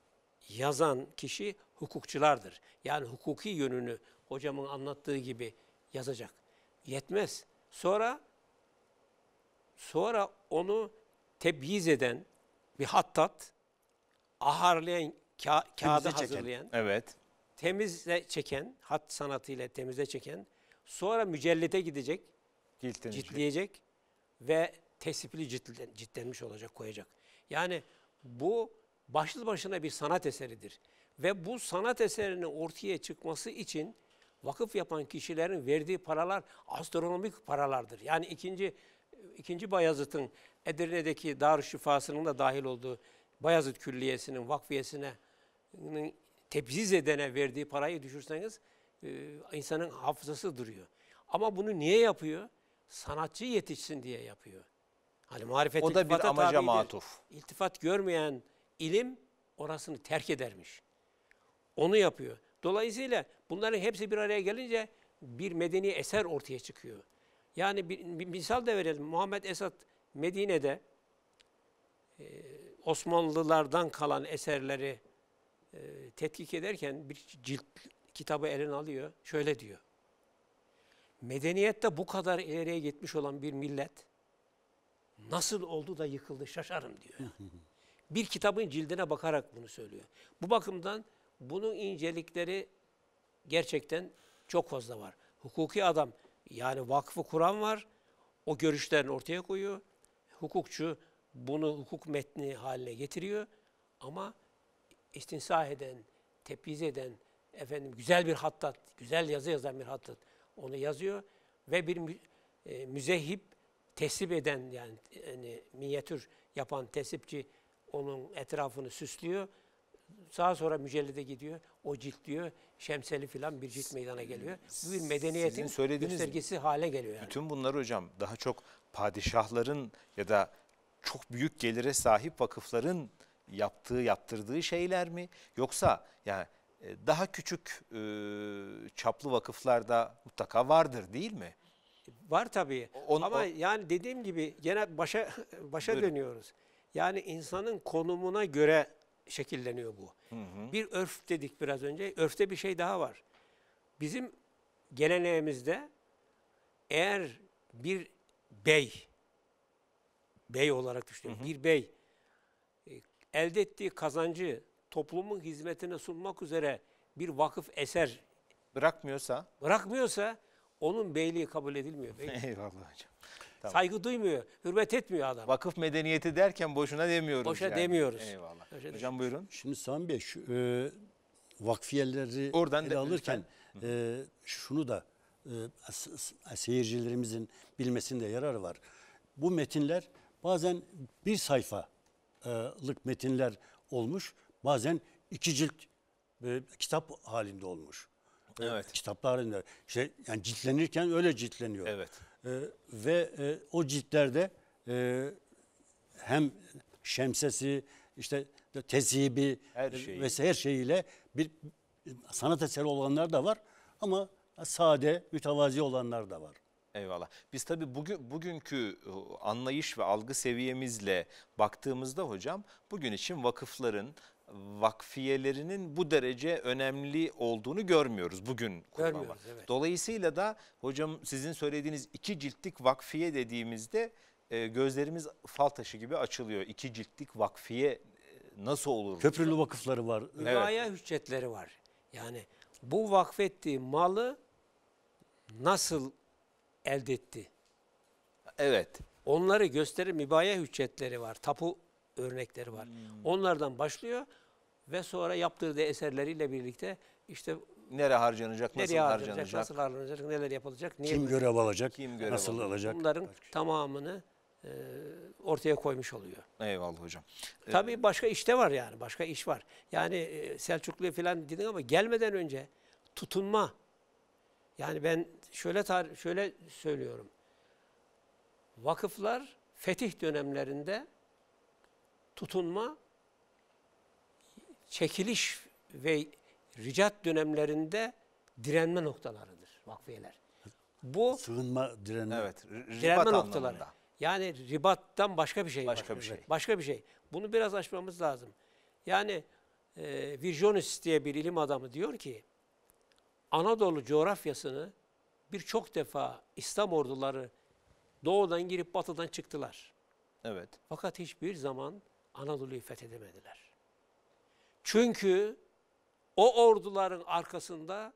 yazan kişi hukukçulardır. Yani hukuki yönünü hocamın anlattığı gibi yazacak. Yetmez. Sonra sonra onu tebyiz eden bir hattat aharlayan ka kağıdı Temize hazırlayan. Çeken. Evet. Temizle çeken, hat sanatıyla temize çeken. Sonra mücellite gidecek. Ciltleyecek. Ciltleyecek ve tesipli cidden, ciddenmiş olacak, koyacak. Yani bu başlı başına bir sanat eseridir. Ve bu sanat eserinin ortaya çıkması için vakıf yapan kişilerin verdiği paralar astronomik paralardır. Yani ikinci ikinci Bayazıt'ın Edirne'deki Darüşşifas'ının da dahil olduğu Bayazıt Külliyesi'nin vakfiyesine tebziz edene verdiği parayı düşürseniz e, insanın hafızası duruyor. Ama bunu niye yapıyor? Sanatçı yetişsin diye yapıyor. Hani marifet o da bir amaca matuf. İltifat görmeyen ilim orasını terk edermiş. Onu yapıyor. Dolayısıyla bunların hepsi bir araya gelince bir medeni eser ortaya çıkıyor. Yani bir, bir misal de verelim. Muhammed Esat Medine'de e, Osmanlılardan kalan eserleri e, tetkik ederken bir cilt kitabı eline alıyor. Şöyle diyor. Medeniyette bu kadar ileriye gitmiş olan bir millet nasıl oldu da yıkıldı şaşarım diyor. bir kitabın cildine bakarak bunu söylüyor. Bu bakımdan bunun incelikleri gerçekten çok fazla var. Hukuki adam yani vakfı kuran var. O görüşlerini ortaya koyuyor. Hukukçu bunu hukuk metni haline getiriyor. Ama istinsah eden, tepiz eden, efendim güzel bir hattat, güzel yazı yazan bir hattat onu yazıyor ve bir e, müzehip tesip eden yani, yani minyatür yapan tesipçi onun etrafını süslüyor. Sağa sonra mücellide gidiyor. O ciltliyor. Şemseli filan bir cilt meydana geliyor. Bu bir medeniyetin göstergesi mi? hale geliyor. Yani. Bütün bunlar hocam daha çok padişahların ya da çok büyük gelire sahip vakıfların yaptığı, yaptırdığı şeyler mi? Yoksa yani e, daha küçük e, çaplı vakıflarda mutlaka vardır değil mi? Var tabii. On, Ama o... yani dediğim gibi gene başa başa Buyurun. dönüyoruz. Yani insanın konumuna göre şekilleniyor bu. Hı hı. Bir örf dedik biraz önce. Örfte bir şey daha var. Bizim geleneğimizde eğer bir bey bey olarak düşünüyorum. Hı hı. Bir bey e, elde ettiği kazancı toplumun hizmetine sunmak üzere bir vakıf eser bırakmıyorsa bırakmıyorsa onun beyliği kabul edilmiyor. Beylik. Eyvallah hocam. Tamam. Saygı duymuyor, hürmet etmiyor adam. Vakıf medeniyeti derken boşuna demiyoruz. Boşa yani. demiyoruz. Eyvallah. Boşa hocam buyurun. Şimdi Sami Bey şu e, vakfiyeleri Oradan ele de, alırken e, şunu da e, seyircilerimizin bilmesinde yararı var. Bu metinler bazen bir sayfalık metinler olmuş, bazen iki cilt e, kitap halinde olmuş. Evet. Kitaplar halinde. İşte yani ciltlenirken öyle ciltleniyor. Evet. E, ve e, o ciltlerde e, hem şemsesi işte tezibi her şeyi. vesaire her şeyiyle bir sanat eseri olanlar da var ama sade, mütevazi olanlar da var. Eyvallah. Biz tabii bugün, bugünkü e, anlayış ve algı seviyemizle baktığımızda hocam bugün için vakıfların vakfiyelerinin bu derece önemli olduğunu görmüyoruz bugün kurmama. Evet. Dolayısıyla da hocam sizin söylediğiniz iki ciltlik vakfiye dediğimizde e, gözlerimiz fal taşı gibi açılıyor. İki ciltlik vakfiye e, nasıl olur? Köprülü vakıfları var. Hüdaya evet. hüccetleri var. Yani bu vakfettiği malı nasıl elde etti? Evet. Onları gösterir mübaya hüccetleri var. Tapu örnekleri var. Hmm. Onlardan başlıyor ve sonra yaptırdığı eserleriyle birlikte işte nereye harcanacak, nereye nasıl harcanacak, harcanacak, nasıl harcanacak, neler yapılacak, kim olacak, görev alacak, kim görev nasıl alacak. alacak. Bunların Belki. Şey. tamamını e, ortaya koymuş oluyor. Eyvallah hocam. E, tabii ee, başka işte var yani, başka iş var. Yani e, Selçuklu falan dedin ama gelmeden önce tutunma. Yani ben şöyle tar şöyle söylüyorum. Vakıflar fetih dönemlerinde tutunma, çekiliş ve ricat dönemlerinde direnme noktalarıdır vakfiyeler. Bu sığınma direnme. Evet. Direnme noktaları. Yani ribattan başka bir şey. Başka bir şey. şey. Başka bir şey. Bunu biraz açmamız lazım. Yani e, Virjonis diye bir ilim adamı diyor ki Anadolu coğrafyasını birçok defa İslam orduları doğudan girip batıdan çıktılar. Evet. Fakat hiçbir zaman Anadolu'yu fethedemediler. Çünkü o orduların arkasında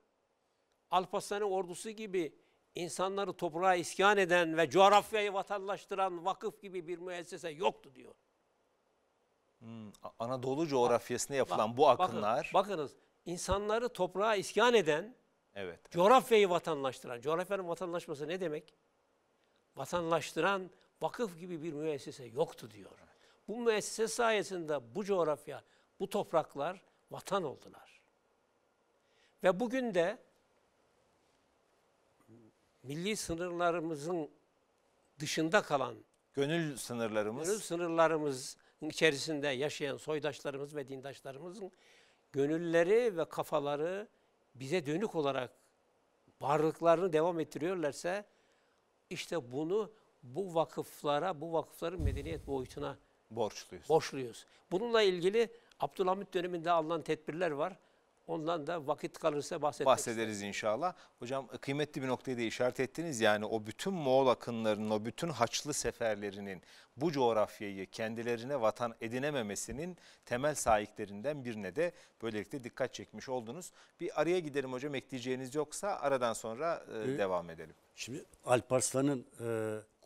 Alparslan'ın ordusu gibi insanları toprağa iskan eden ve coğrafyayı vatanlaştıran vakıf gibi bir müessese yoktu diyor. Hmm, Anadolu coğrafyasında yapılan bak, bu akınlar. bakınız insanları toprağa iskan eden, evet. coğrafyayı vatanlaştıran, coğrafyanın vatanlaşması ne demek? Vatanlaştıran vakıf gibi bir müessese yoktu diyor. Bu müessese sayesinde bu coğrafya, bu topraklar vatan oldular. Ve bugün de milli sınırlarımızın dışında kalan gönül sınırlarımız gönül sınırlarımız içerisinde yaşayan soydaşlarımız ve dindaşlarımızın gönülleri ve kafaları bize dönük olarak varlıklarını devam ettiriyorlarsa işte bunu bu vakıflara, bu vakıfların medeniyet boyutuna borçluyuz. Borçluyuz. Bununla ilgili Abdülhamit döneminde alınan tedbirler var. Ondan da vakit kalırsa bahsetmek Bahsederiz isterim. inşallah. Hocam kıymetli bir noktayı da işaret ettiniz. Yani o bütün Moğol akınlarının, o bütün Haçlı seferlerinin bu coğrafyayı kendilerine vatan edinememesinin temel sahiplerinden birine de böylelikle dikkat çekmiş oldunuz. Bir araya gidelim hocam ekleyeceğiniz yoksa aradan sonra e, ee, devam edelim. Şimdi Alparslan'ın e,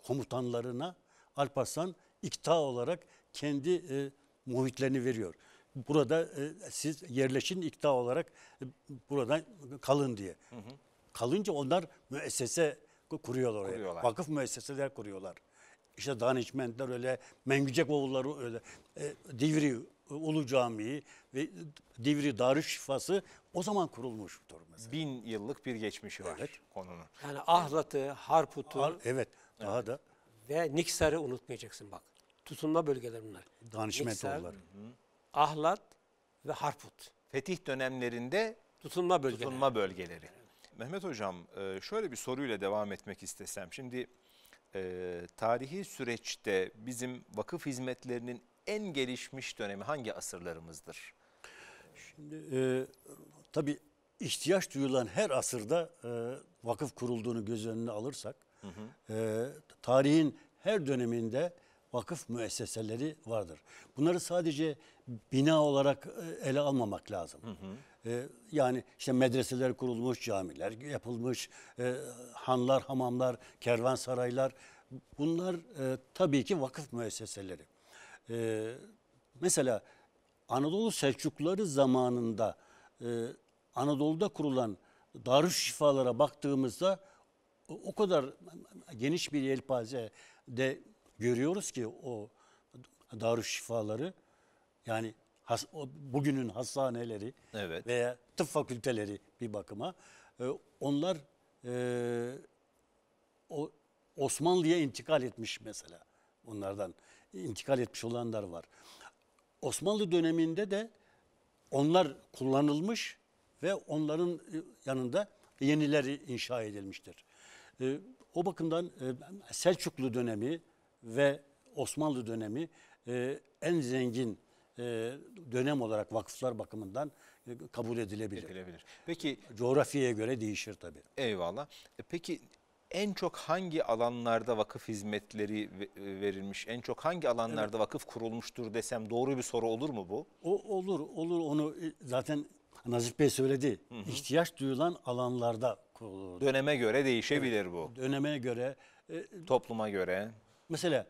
komutanlarına Alparslan ikta olarak kendi e, muhitlerini veriyor. Burada e, siz yerleşin ikta olarak e, buradan kalın diye. Hı hı. Kalınca onlar müessese kuruyorlar oraya. Kuruyorlar. Vakıf müesseseler kuruyorlar. İşte danışmentler öyle, Mengücek oğulları öyle, e, Divri Ulu Camii ve Divri darüşşifası o zaman kurulmuştur mesela. Bin yıllık bir geçmişi var. evet. konunun. Yani Ahlat'ı, Harput'u. Har evet, daha evet. da. Ve Niksar'ı unutmayacaksın bak tutunma bölgeler bunlar. Danişmentoğulları. Ahlat ve Harput. Fetih dönemlerinde tutunma bölgeleri. Tutunma bölgeleri. Mehmet Hocam e, şöyle bir soruyla devam etmek istesem. Şimdi e, tarihi süreçte bizim vakıf hizmetlerinin en gelişmiş dönemi hangi asırlarımızdır? Şimdi e, tabii ihtiyaç duyulan her asırda e, vakıf kurulduğunu göz önüne alırsak hı hı. E, tarihin her döneminde vakıf müesseseleri vardır. Bunları sadece bina olarak e, ele almamak lazım. Hı hı. Ee, yani işte medreseler kurulmuş, camiler yapılmış, e, hanlar, hamamlar, kervansaraylar bunlar e, tabii ki vakıf müesseseleri. E, mesela Anadolu Selçukluları zamanında e, Anadolu'da kurulan Darüşşifalara baktığımızda o kadar geniş bir yelpazede görüyoruz ki o darüşşifaları yani has, o, bugünün hastaneleri evet. veya tıp fakülteleri bir bakıma e, onlar e, o Osmanlı'ya intikal etmiş mesela onlardan intikal etmiş olanlar var. Osmanlı döneminde de onlar kullanılmış ve onların e, yanında yenileri inşa edilmiştir. E, o bakımdan e, Selçuklu dönemi ve Osmanlı dönemi e, en zengin e, dönem olarak vakıflar bakımından e, kabul edilebilir. edilebilir. Peki coğrafyaya göre değişir tabii. Eyvallah. E, peki en çok hangi alanlarda vakıf hizmetleri e, verilmiş, en çok hangi alanlarda evet. vakıf kurulmuştur desem doğru bir soru olur mu bu? O olur, olur onu e, zaten Nazif Bey söyledi. Hı hı. İhtiyaç duyulan alanlarda kurulur. Döneme göre değişebilir evet, bu. Döneme göre. E, Topluma göre. Mesela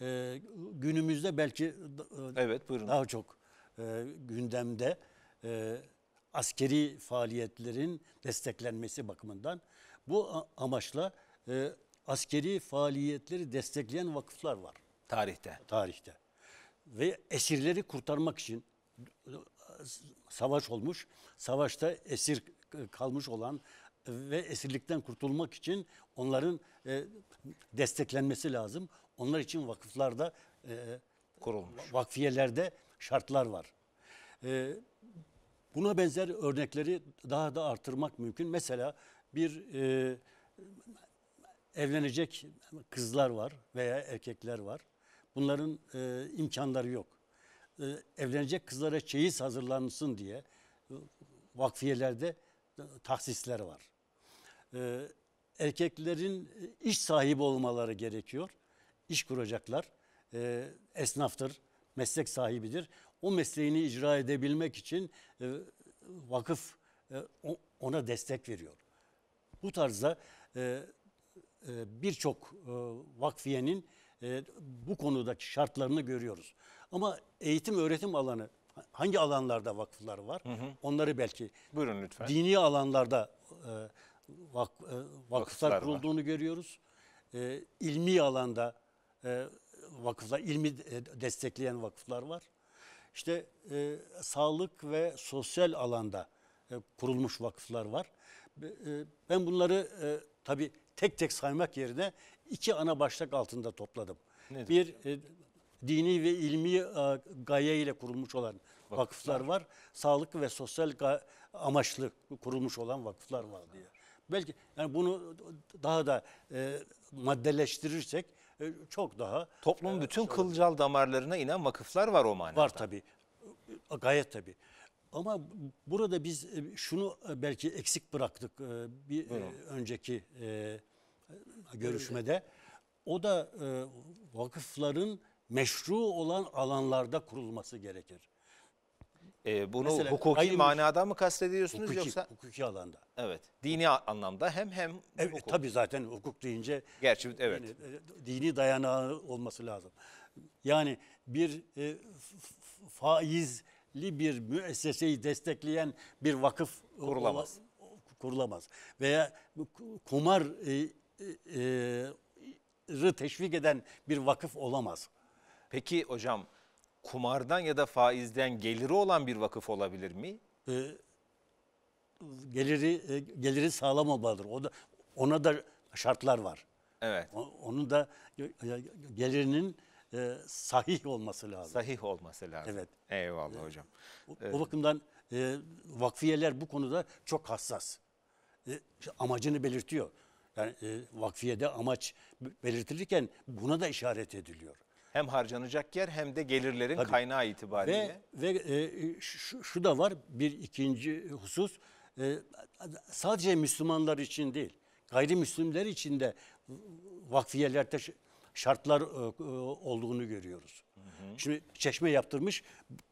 e, günümüzde belki e, evet, buyurun. daha çok e, gündemde e, askeri faaliyetlerin desteklenmesi bakımından bu amaçla e, askeri faaliyetleri destekleyen vakıflar var. Tarihte. Tarihte. Ve esirleri kurtarmak için savaş olmuş, savaşta esir kalmış olan ve esirlikten kurtulmak için onların e, desteklenmesi lazım. Onlar için vakıflarda e, kurulmuş. Vakfiyelerde şartlar var. E, buna benzer örnekleri daha da artırmak mümkün. Mesela bir e, evlenecek kızlar var veya erkekler var. Bunların e, imkanları yok. E, evlenecek kızlara çeyiz hazırlansın diye e, vakfiyelerde e, tahsisler var. E, erkeklerin e, iş sahibi olmaları gerekiyor. İş kuracaklar. E, esnaftır, meslek sahibidir. O mesleğini icra edebilmek için e, vakıf e, ona destek veriyor. Bu tarzda e, e, birçok e, vakfiyenin e, bu konudaki şartlarını görüyoruz. Ama eğitim öğretim alanı hangi alanlarda vakıflar var? Hı hı. Onları belki Buyurun lütfen. Dini alanlarda e, vak, e, vakıflar, kurulduğunu görüyoruz. E, ilmi alanda e, vakıflar, ilmi e, destekleyen vakıflar var. İşte e, sağlık ve sosyal alanda e, kurulmuş vakıflar var. E, ben bunları e, tabii tek tek saymak yerine iki ana başlık altında topladım. Nedir? Bir e, dini ve ilmi e, gaye ile kurulmuş olan vakıflar, vakıflar var. Sağlık ve sosyal amaçlı kurulmuş olan vakıflar var diye. Belki yani bunu daha da e, maddeleştirirsek e, çok daha... Toplumun e, bütün şöyle, kılcal damarlarına inen vakıflar var o manada. Var tabi e, Gayet tabi Ama burada biz e, şunu belki eksik bıraktık bir Buyurun. önceki görüşmede. O da vakıfların meşru olan alanlarda kurulması gerekir. E, bunu Mesela hukuki ayrım- manada mı kastediyorsunuz Hukuki, yoksa? hukuki alanda. Evet. Dini anlamda hem hem Evet, hukuk. tabii zaten hukuk deyince Gerçi evet. Yani, e, dini dayanağı olması lazım. Yani bir e, faizli bir müesseseyi destekleyen bir vakıf Kurulamaz. ola- kurulamaz. Veya bu kumar e, e, e teşvik eden bir vakıf olamaz. Peki hocam kumardan ya da faizden geliri olan bir vakıf olabilir mi? E, geliri e, geliri sağlam olmalıdır. O da ona da şartlar var. Evet. O, onun da e, e, gelirinin e, sahih olması lazım. Sahih olması lazım. Evet. Eyvallah e, hocam. O, o ee, bakımdan e, vakfiyeler bu konuda çok hassas. E, amacını belirtiyor. Yani e, vakfiyede amaç belirtilirken buna da işaret ediliyor. Hem harcanacak yer hem de gelirlerin Tabii. kaynağı itibariyle. Ve, ve e, şu, şu da var bir ikinci husus. E, sadece Müslümanlar için değil, gayrimüslimler için de vakfiyelerde şartlar e, e, olduğunu görüyoruz. Hı hı. Şimdi çeşme yaptırmış,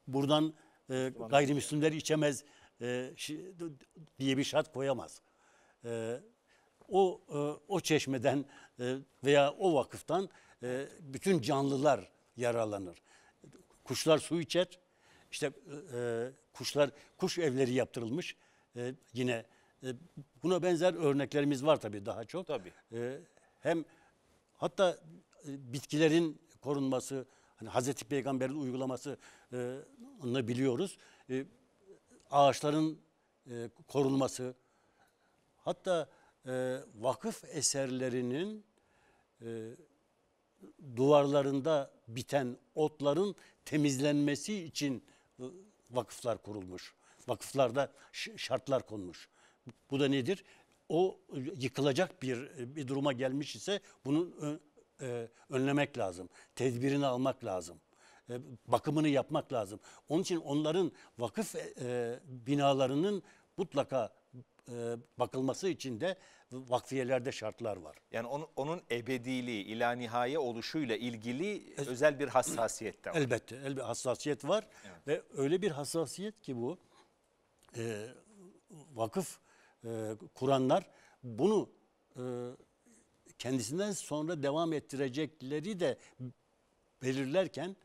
buradan e, gayrimüslimler içemez e, diye bir şart koyamaz. E, o e, o çeşmeden e, veya o vakıftan e, bütün canlılar yaralanır. Kuşlar su içer. İşte e, e, kuşlar kuş evleri yaptırılmış. E, yine e, buna benzer örneklerimiz var tabii daha çok. Tabii. E, hem hatta e, bitkilerin korunması, hani Hazreti Peygamber'in uygulamasını e, biliyoruz. E, ağaçların e, korunması, hatta e, vakıf eserlerinin e, duvarlarında biten otların temizlenmesi için e, vakıflar kurulmuş. Vakıflarda şartlar konmuş. Bu da nedir? O e, yıkılacak bir, e, bir duruma gelmiş ise bunun önlemek lazım. Tedbirini almak lazım. bakımını yapmak lazım. Onun için onların vakıf binalarının mutlaka bakılması için de vakfiyelerde şartlar var. Yani onun, onun ebediliği, ila nihaye oluşuyla ilgili es, özel bir hassasiyet de var. Elbette, elbette hassasiyet var. Evet. Ve öyle bir hassasiyet ki bu e, vakıf e, kuranlar bunu e, kendisinden sonra devam ettirecekleri de belirlerken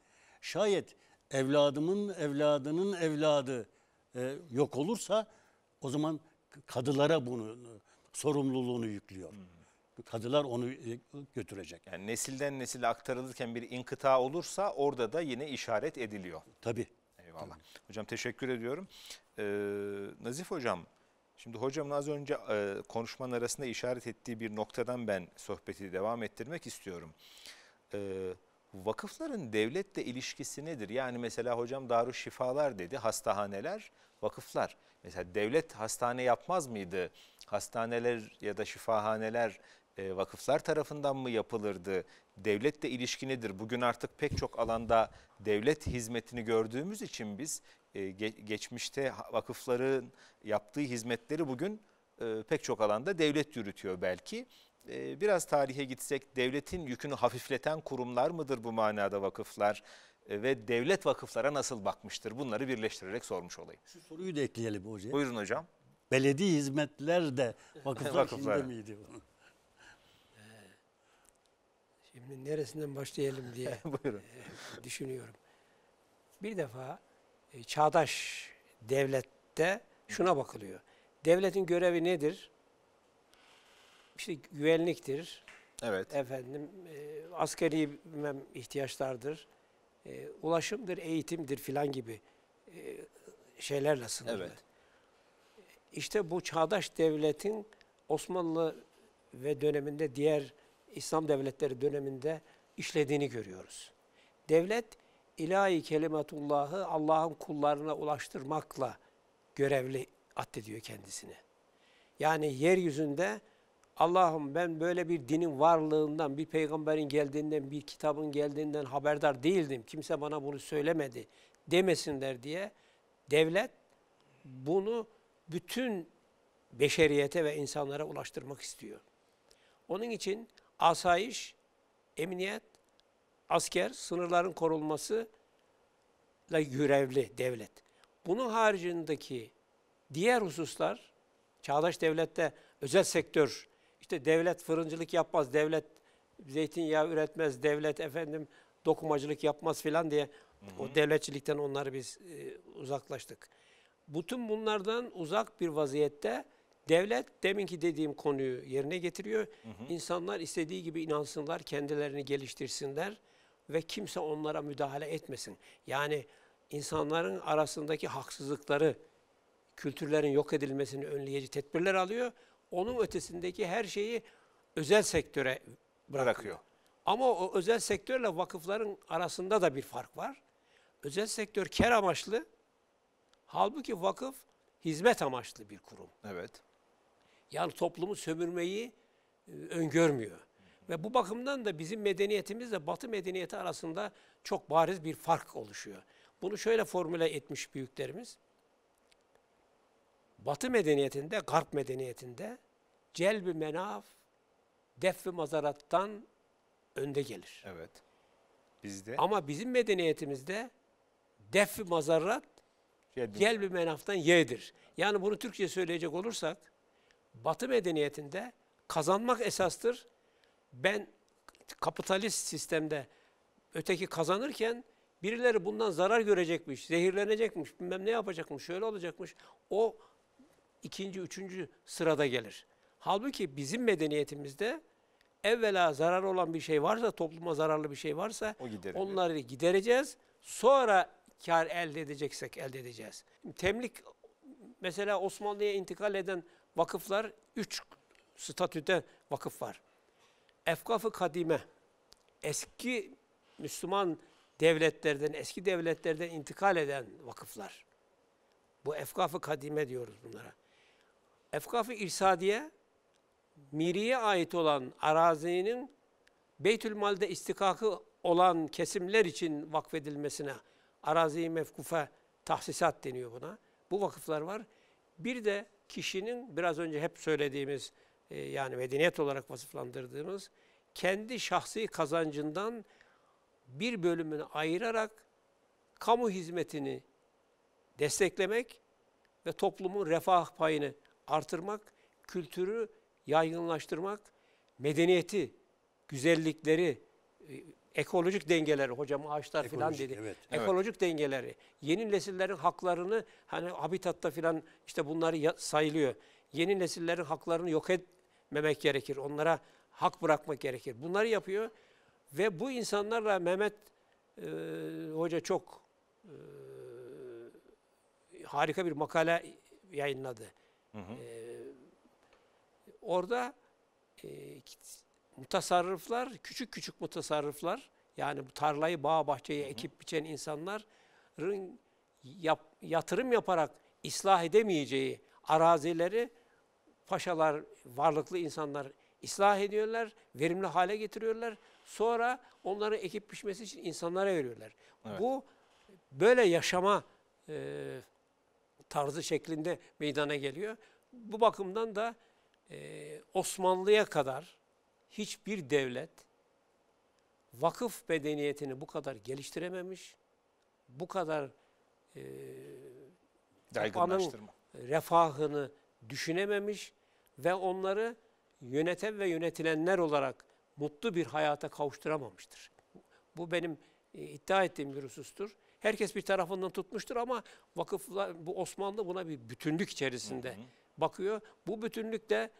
şayet evladımın evladının evladı e, yok olursa o zaman kadılara bunu sorumluluğunu yüklüyor. Hmm. Kadılar onu e, götürecek. Yani nesilden nesile aktarılırken bir inkıta olursa orada da yine işaret ediliyor. Tabii. Eyvallah. Tabii. Hocam teşekkür ediyorum. Ee, Nazif hocam, şimdi hocamın az önce e, konuşmanın arasında işaret ettiği bir noktadan ben sohbeti devam ettirmek istiyorum. Evet. Vakıfların devletle ilişkisi nedir? Yani mesela hocam daru şifalar dedi, hastahaneler vakıflar. Mesela devlet hastane yapmaz mıydı? Hastaneler ya da şifahaneler e, vakıflar tarafından mı yapılırdı? Devletle ilişki nedir? Bugün artık pek çok alanda devlet hizmetini gördüğümüz için biz e, geçmişte vakıfların yaptığı hizmetleri bugün e, pek çok alanda devlet yürütüyor belki. E, biraz tarihe gitsek devletin yükünü hafifleten kurumlar mıdır bu manada vakıflar? E, ve devlet vakıflara nasıl bakmıştır? Bunları birleştirerek sormuş olayım. Şu soruyu da ekleyelim hocam. Buyurun hocam. Belediye hizmetler de vakıflar, içinde miydi? Ee, şimdi neresinden başlayalım diye Buyurun. E, düşünüyorum. Bir defa e, çağdaş devlette şuna bakılıyor. Devletin görevi nedir? İşte güvenliktir. Evet. Efendim askeri ihtiyaçlardır e, ulaşımdır, eğitimdir filan gibi e, şeylerle sınırlı. Evet. İşte bu çağdaş devletin Osmanlı ve döneminde diğer İslam devletleri döneminde işlediğini görüyoruz. Devlet ilahi kelimatullahı Allah'ın kullarına ulaştırmakla görevli addediyor kendisini. Yani yeryüzünde Allah'ım ben böyle bir dinin varlığından, bir peygamberin geldiğinden, bir kitabın geldiğinden haberdar değildim. Kimse bana bunu söylemedi demesinler diye devlet bunu bütün beşeriyete ve insanlara ulaştırmak istiyor. Onun için asayiş, emniyet, asker, sınırların korunması ile görevli devlet. Bunun haricindeki diğer hususlar çağdaş devlette özel sektör işte devlet fırıncılık yapmaz, devlet zeytinyağı üretmez, devlet efendim dokumacılık yapmaz filan diye hı hı. o devletçilikten onları biz e, uzaklaştık. Bütün bunlardan uzak bir vaziyette devlet deminki dediğim konuyu yerine getiriyor. Hı hı. İnsanlar istediği gibi inansınlar, kendilerini geliştirsinler ve kimse onlara müdahale etmesin. Yani insanların arasındaki haksızlıkları, kültürlerin yok edilmesini önleyici tedbirler alıyor onun ötesindeki her şeyi özel sektöre bırakıyor. Ama o özel sektörle vakıfların arasında da bir fark var. Özel sektör kar amaçlı, halbuki vakıf hizmet amaçlı bir kurum. Evet. Yani toplumu sömürmeyi e, öngörmüyor. Ve bu bakımdan da bizim medeniyetimizle Batı medeniyeti arasında çok bariz bir fark oluşuyor. Bunu şöyle formüle etmiş büyüklerimiz. Batı medeniyetinde, Garp medeniyetinde celbi menaf, Defi mazarattan önde gelir. Evet. Bizde. Ama bizim medeniyetimizde Defi mazarat celbi, celbi menaftan yedir. Yani bunu Türkçe söyleyecek olursak Batı medeniyetinde kazanmak esastır. Ben kapitalist sistemde öteki kazanırken birileri bundan zarar görecekmiş, zehirlenecekmiş, bilmem ne yapacakmış, şöyle olacakmış. O ikinci, üçüncü sırada gelir. Halbuki bizim medeniyetimizde evvela zarar olan bir şey varsa, topluma zararlı bir şey varsa onları gidereceğiz. Sonra kar elde edeceksek elde edeceğiz. Temlik mesela Osmanlı'ya intikal eden vakıflar üç statüde vakıf var. Efkafı kadime eski Müslüman devletlerden, eski devletlerden intikal eden vakıflar. Bu efkafı kadime diyoruz bunlara. Efkaf-ı İrsadiye, Miri'ye ait olan arazinin Beytülmal'de istikakı olan kesimler için vakfedilmesine, arazi mevkufe tahsisat deniyor buna. Bu vakıflar var. Bir de kişinin biraz önce hep söylediğimiz e, yani medeniyet olarak vasıflandırdığımız kendi şahsi kazancından bir bölümünü ayırarak kamu hizmetini desteklemek ve toplumun refah payını artırmak, kültürü yaygınlaştırmak, medeniyeti, güzellikleri, e, ekolojik dengeleri hocam ağaçlar ekolojik, falan dedi. Evet, ekolojik evet. dengeleri, yeni nesillerin haklarını hani habitatta falan işte bunları sayılıyor. Yeni nesillerin haklarını yok etmemek gerekir. Onlara hak bırakmak gerekir. Bunları yapıyor ve bu insanlarla Mehmet e, Hoca çok e, harika bir makale yayınladı. Hı hı. orada e, mutasarrıflar, küçük küçük mutasarrıflar yani bu tarlayı bağ bahçeye ekip biçen insanların yap, yatırım yaparak ıslah edemeyeceği arazileri paşalar, varlıklı insanlar ıslah ediyorlar, verimli hale getiriyorlar. Sonra onları ekip biçmesi için insanlara veriyorlar. Evet. Bu böyle yaşama e, tarzı şeklinde meydana geliyor. Bu bakımdan da e, Osmanlı'ya kadar hiçbir devlet vakıf bedeniyetini bu kadar geliştirememiş, bu kadar e, refahını düşünememiş ve onları yöneten ve yönetilenler olarak mutlu bir hayata kavuşturamamıştır. Bu benim e, iddia ettiğim bir husustur herkes bir tarafından tutmuştur ama vakıflar, bu Osmanlı buna bir bütünlük içerisinde hı hı. bakıyor. Bu bütünlükte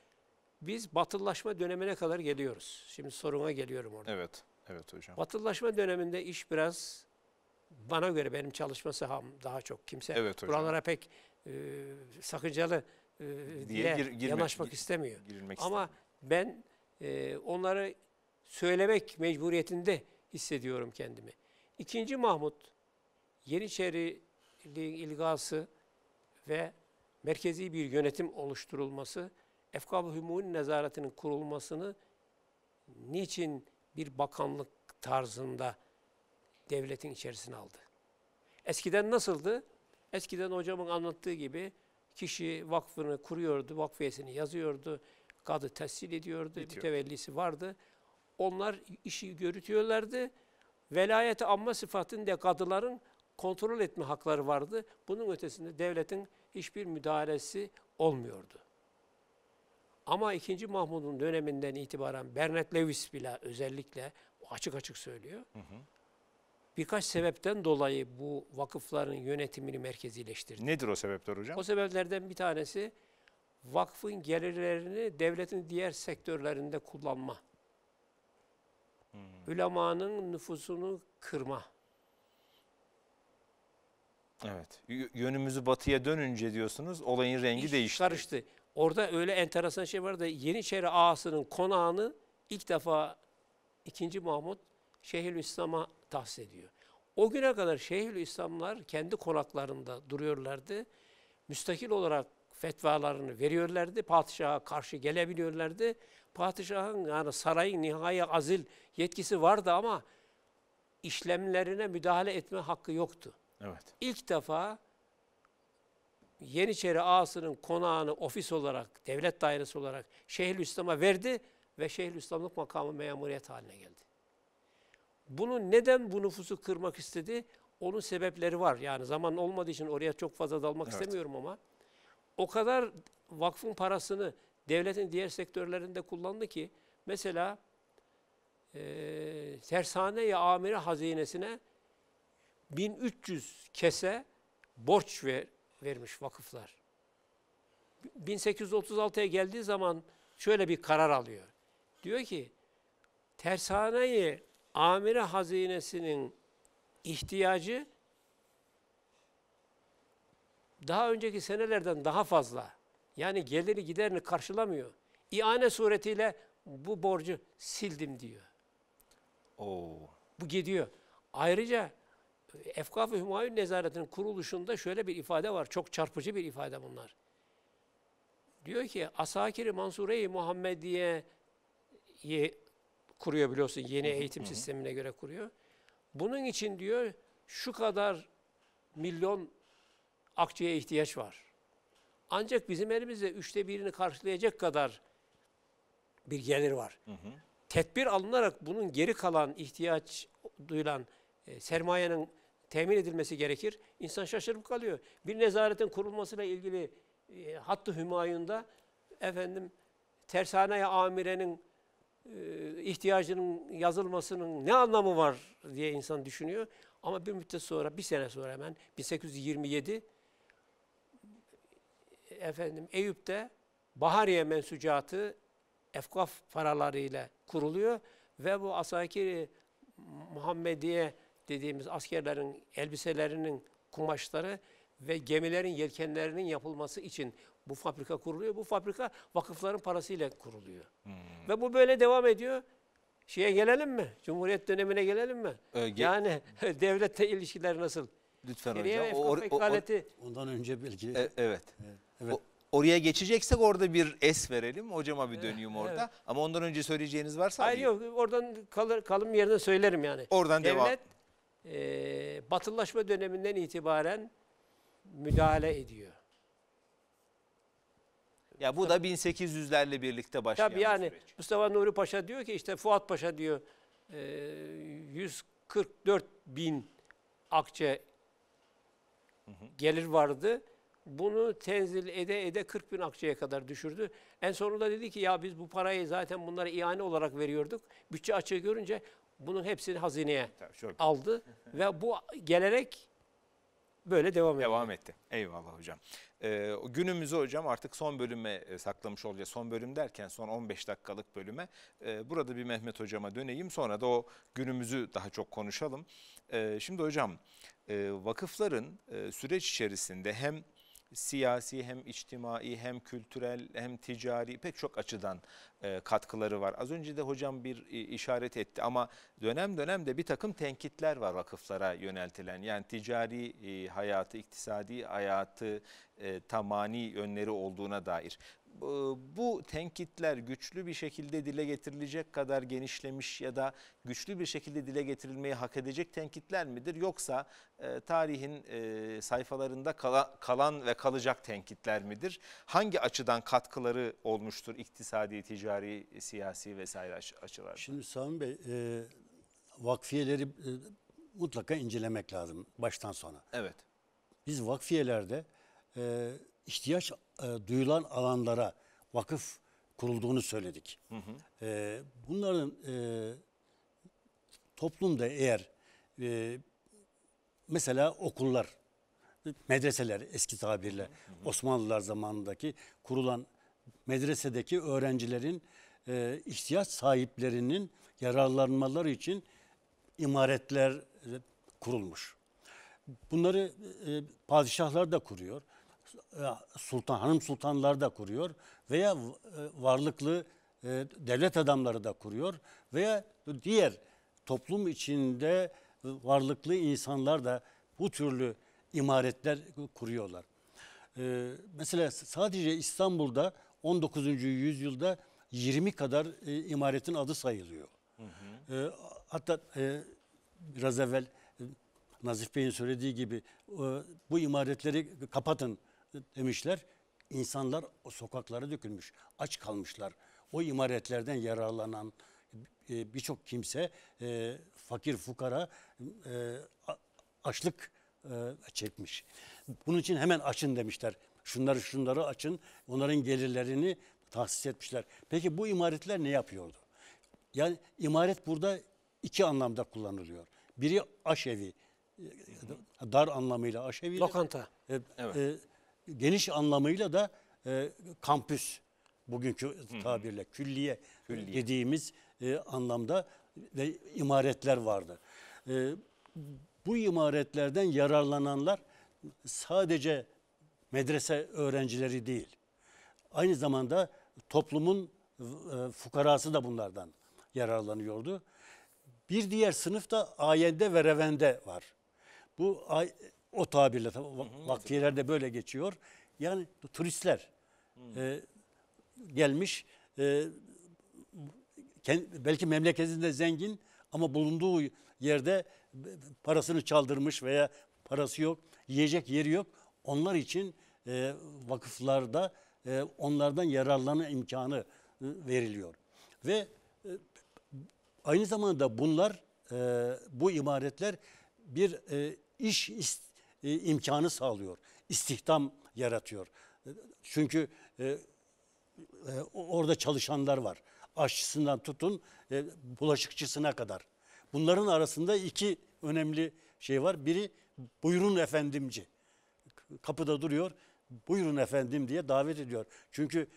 biz batıllaşma dönemine kadar geliyoruz. Şimdi soruna geliyorum orada. Evet, evet hocam. Batıllaşma döneminde iş biraz bana göre benim çalışma saham daha çok kimse evet, hocam. buralara pek e, sakıncalı e, diye gir, girmek, yanaşmak istemiyor. Girilmek Ama istemiyor. ben e, onları söylemek mecburiyetinde hissediyorum kendimi. İkinci Mahmut Yeniçeriliğin ilgası ve merkezi bir yönetim oluşturulması, Efkab-ı Hümûn nezaretinin kurulmasını niçin bir bakanlık tarzında devletin içerisine aldı? Eskiden nasıldı? Eskiden hocamın anlattığı gibi kişi vakfını kuruyordu, vakfiyesini yazıyordu, kadı tescil ediyordu, Bitiyor. mütevellisi vardı. Onlar işi görütüyorlardı. Velayeti amma sıfatında kadıların kontrol etme hakları vardı. Bunun ötesinde devletin hiçbir müdahalesi olmuyordu. Ama 2. Mahmud'un döneminden itibaren Bernard Lewis bile özellikle açık açık söylüyor. Hı hı. Birkaç sebepten dolayı bu vakıfların yönetimini merkezileştirdi. Nedir o sebepler hocam? O sebeplerden bir tanesi vakfın gelirlerini devletin diğer sektörlerinde kullanma. Hı hı. Ülemanın nüfusunu kırma. Evet. yönümüzü batıya dönünce diyorsunuz olayın rengi İş değişti. Karıştı. Orada öyle enteresan şey var da Yeniçeri ağasının konağını ilk defa 2. Mahmut Şeyhülislam'a tahsis ediyor. O güne kadar Şeyhülislamlar kendi konaklarında duruyorlardı. Müstakil olarak fetvalarını veriyorlardı. Padişaha karşı gelebiliyorlardı. Padişahın yani sarayın nihai azil yetkisi vardı ama işlemlerine müdahale etme hakkı yoktu. Evet. İlk defa Yeniçeri ağasının konağını ofis olarak, devlet dairesi olarak Şeyhülislam'a verdi ve Şeyhülislamlık makamı memuriyet haline geldi. Bunu neden bu nüfusu kırmak istedi? Onun sebepleri var. Yani zaman olmadığı için oraya çok fazla dalmak evet. istemiyorum ama o kadar vakfın parasını devletin diğer sektörlerinde kullandı ki mesela e, tersane ya amiri hazinesine 1300 kese borç ver, vermiş vakıflar. 1836'ya geldiği zaman şöyle bir karar alıyor. Diyor ki tersaneyi amire hazinesinin ihtiyacı daha önceki senelerden daha fazla. Yani geliri giderini karşılamıyor. İane suretiyle bu borcu sildim diyor. Oo. Bu gidiyor. Ayrıca Efkaf-ı Hümayun Nezareti'nin kuruluşunda şöyle bir ifade var. Çok çarpıcı bir ifade bunlar. Diyor ki Asakir-i Mansure-i Muhammediye kuruyor biliyorsun. Yeni hı hı, eğitim hı. sistemine göre kuruyor. Bunun için diyor şu kadar milyon akçeye ihtiyaç var. Ancak bizim elimizde üçte birini karşılayacak kadar bir gelir var. Hı hı. Tedbir alınarak bunun geri kalan ihtiyaç duyulan e, sermayenin temin edilmesi gerekir. İnsan şaşırıp kalıyor. Bir nezaretin kurulmasıyla ilgili e, hattı hümayunda efendim tersaneye amirenin e, ihtiyacının yazılmasının ne anlamı var diye insan düşünüyor. Ama bir müddet sonra, bir sene sonra hemen 1827 efendim Eyüp'te Bahariye mensucatı efkaf paralarıyla kuruluyor ve bu Asakiri Muhammediye dediğimiz askerlerin elbiselerinin kumaşları ve gemilerin yelkenlerinin yapılması için bu fabrika kuruluyor. Bu fabrika vakıfların parasıyla kuruluyor. Hmm. Ve bu böyle devam ediyor. Şeye gelelim mi? Cumhuriyet dönemine gelelim mi? Ee, ge yani devlette ilişkiler nasıl? Lütfen Geriye hocam. O, o, o, ondan önce belki. E, evet. Evet. O, oraya geçeceksek orada bir es verelim. Hocama bir dönüyüm orada. Evet. Ama ondan önce söyleyeceğiniz varsa. Hayır yok oradan kalır, kalım yerine söylerim yani. Oradan Devlet, devam e, batılılaşma döneminden itibaren müdahale ediyor. Ya bu da 1800'lerle birlikte başlıyor. Tabii yani süreç. Mustafa Nuri Paşa diyor ki işte Fuat Paşa diyor 144 e, bin akçe gelir vardı. Bunu tenzil ede ede 40 bin akçeye kadar düşürdü. En sonunda dedi ki ya biz bu parayı zaten bunlara ihane olarak veriyorduk. Bütçe açığı görünce bunun hepsini hazineye Tabii, aldı ve bu gelerek böyle devam etti. Devam etti. Eyvallah hocam. Ee, günümüzü hocam artık son bölüme e, saklamış olacağız. Son bölüm derken son 15 dakikalık bölüme. Ee, burada bir Mehmet hocama döneyim sonra da o günümüzü daha çok konuşalım. Ee, şimdi hocam e, vakıfların e, süreç içerisinde hem siyasi hem içtimai hem kültürel hem ticari pek çok açıdan e, katkıları var. Az önce de hocam bir e, işaret etti ama dönem dönem de bir takım tenkitler var vakıflara yöneltilen. Yani ticari e, hayatı, iktisadi hayatı tamani yönleri olduğuna dair. E, bu tenkitler güçlü bir şekilde dile getirilecek kadar genişlemiş ya da güçlü bir şekilde dile getirilmeyi hak edecek tenkitler midir? Yoksa e, tarihin e, sayfalarında kala, kalan ve kalacak tenkitler midir? Hangi açıdan katkıları olmuştur iktisadi, ticari, siyasi vesaire açılardan? Şimdi Sami Bey e, vakfiyeleri e, mutlaka incelemek lazım baştan sona. Evet. Biz vakfiyelerde... E, ihtiyaç e, duyulan alanlara vakıf kurulduğunu söyledik. Hı hı. E, bunların e, toplumda eğer e, mesela okullar, medreseler eski tabirle hı hı. Osmanlılar zamanındaki kurulan medresedeki öğrencilerin e, ihtiyaç sahiplerinin yararlanmaları için imaretler e, kurulmuş. Bunları e, padişahlar da kuruyor sultan hanım sultanlar da kuruyor veya e, varlıklı e, devlet adamları da kuruyor veya diğer toplum içinde varlıklı insanlar da bu türlü imaretler kuruyorlar. E, mesela sadece İstanbul'da 19. yüzyılda 20 kadar imaretin adı sayılıyor. Hı hı. Hatta biraz evvel Nazif Bey'in söylediği gibi bu imaretleri kapatın demişler. İnsanlar sokaklara dökülmüş, aç kalmışlar. O imaretlerden yararlanan e, birçok kimse e, fakir fukara e, açlık çekmiş. Bunun için hemen açın demişler. Şunları şunları açın. Onların gelirlerini tahsis etmişler. Peki bu imaretler ne yapıyordu? Yani imaret burada iki anlamda kullanılıyor. Biri aşevi, dar anlamıyla aşevi. Lokanta. evet geniş anlamıyla da e, kampüs bugünkü tabirle külliye, külliye. dediğimiz e, anlamda ve imaretler vardı. E, bu imaretlerden yararlananlar sadece medrese öğrencileri değil. Aynı zamanda toplumun e, fukarası da bunlardan yararlanıyordu. Bir diğer sınıf da ayende ve revende var. Bu ay, o tabirle vakfiyelerde böyle geçiyor. Yani turistler e, gelmiş e, kend, belki memleketinde zengin ama bulunduğu yerde parasını çaldırmış veya parası yok, yiyecek yeri yok. Onlar için e, vakıflarda e, onlardan yararlanma imkanı e, veriliyor. Ve e, aynı zamanda bunlar e, bu imaretler bir e, iş ist e, imkanı sağlıyor. istihdam yaratıyor. Çünkü e, e, orada çalışanlar var. Aşçısından tutun e, bulaşıkçısına kadar. Bunların arasında iki önemli şey var. Biri buyurun efendimci. Kapıda duruyor. Buyurun efendim diye davet ediyor. Çünkü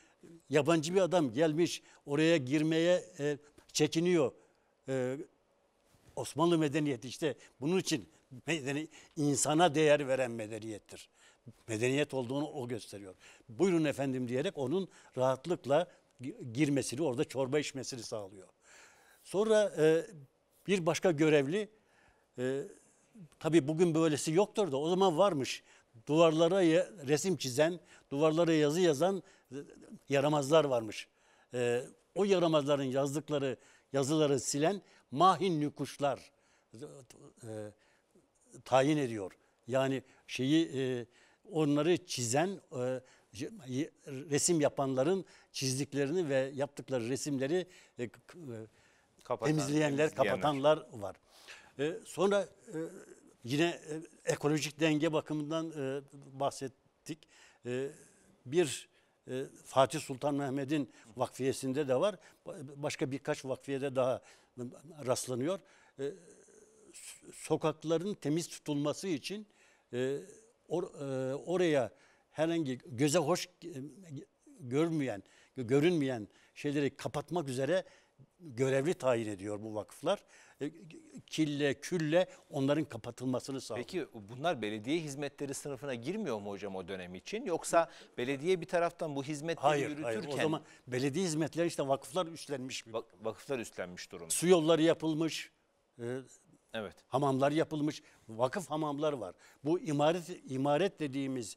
yabancı bir adam gelmiş oraya girmeye e, çekiniyor. E, Osmanlı medeniyeti işte bunun için medeni, insana değer veren medeniyettir. Medeniyet olduğunu o gösteriyor. Buyurun efendim diyerek onun rahatlıkla girmesini, orada çorba içmesini sağlıyor. Sonra e, bir başka görevli, e, tabii bugün böylesi yoktur da o zaman varmış. Duvarlara resim çizen, duvarlara yazı yazan e, yaramazlar varmış. E, o yaramazların yazdıkları yazıları silen mahin nükuşlar e, tayin ediyor. Yani şeyi e, onları çizen, e, resim yapanların çizdiklerini ve yaptıkları resimleri e, e kapatan, temizleyenler, kapatanlar var. E, sonra e, yine e, ekolojik denge bakımından e, bahsettik. E, bir e, Fatih Sultan Mehmet'in vakfiyesinde de var. Başka birkaç vakfiyede daha ıı, rastlanıyor. E, sokakların temiz tutulması için e, or, e, oraya herhangi göze hoş e, görmeyen, görünmeyen şeyleri kapatmak üzere görevli tayin ediyor bu vakıflar. E, kille, külle onların kapatılmasını sağlıyor. Peki bunlar belediye hizmetleri sınıfına girmiyor mu hocam o dönem için? Yoksa belediye bir taraftan bu hizmetleri hayır, yürütürken... Hayır, o zaman belediye hizmetleri işte vakıflar üstlenmiş. bir vakıflar üstlenmiş durum. Su yolları yapılmış, e, Evet. Hamamlar yapılmış, vakıf hamamlar var. Bu imaret imaret dediğimiz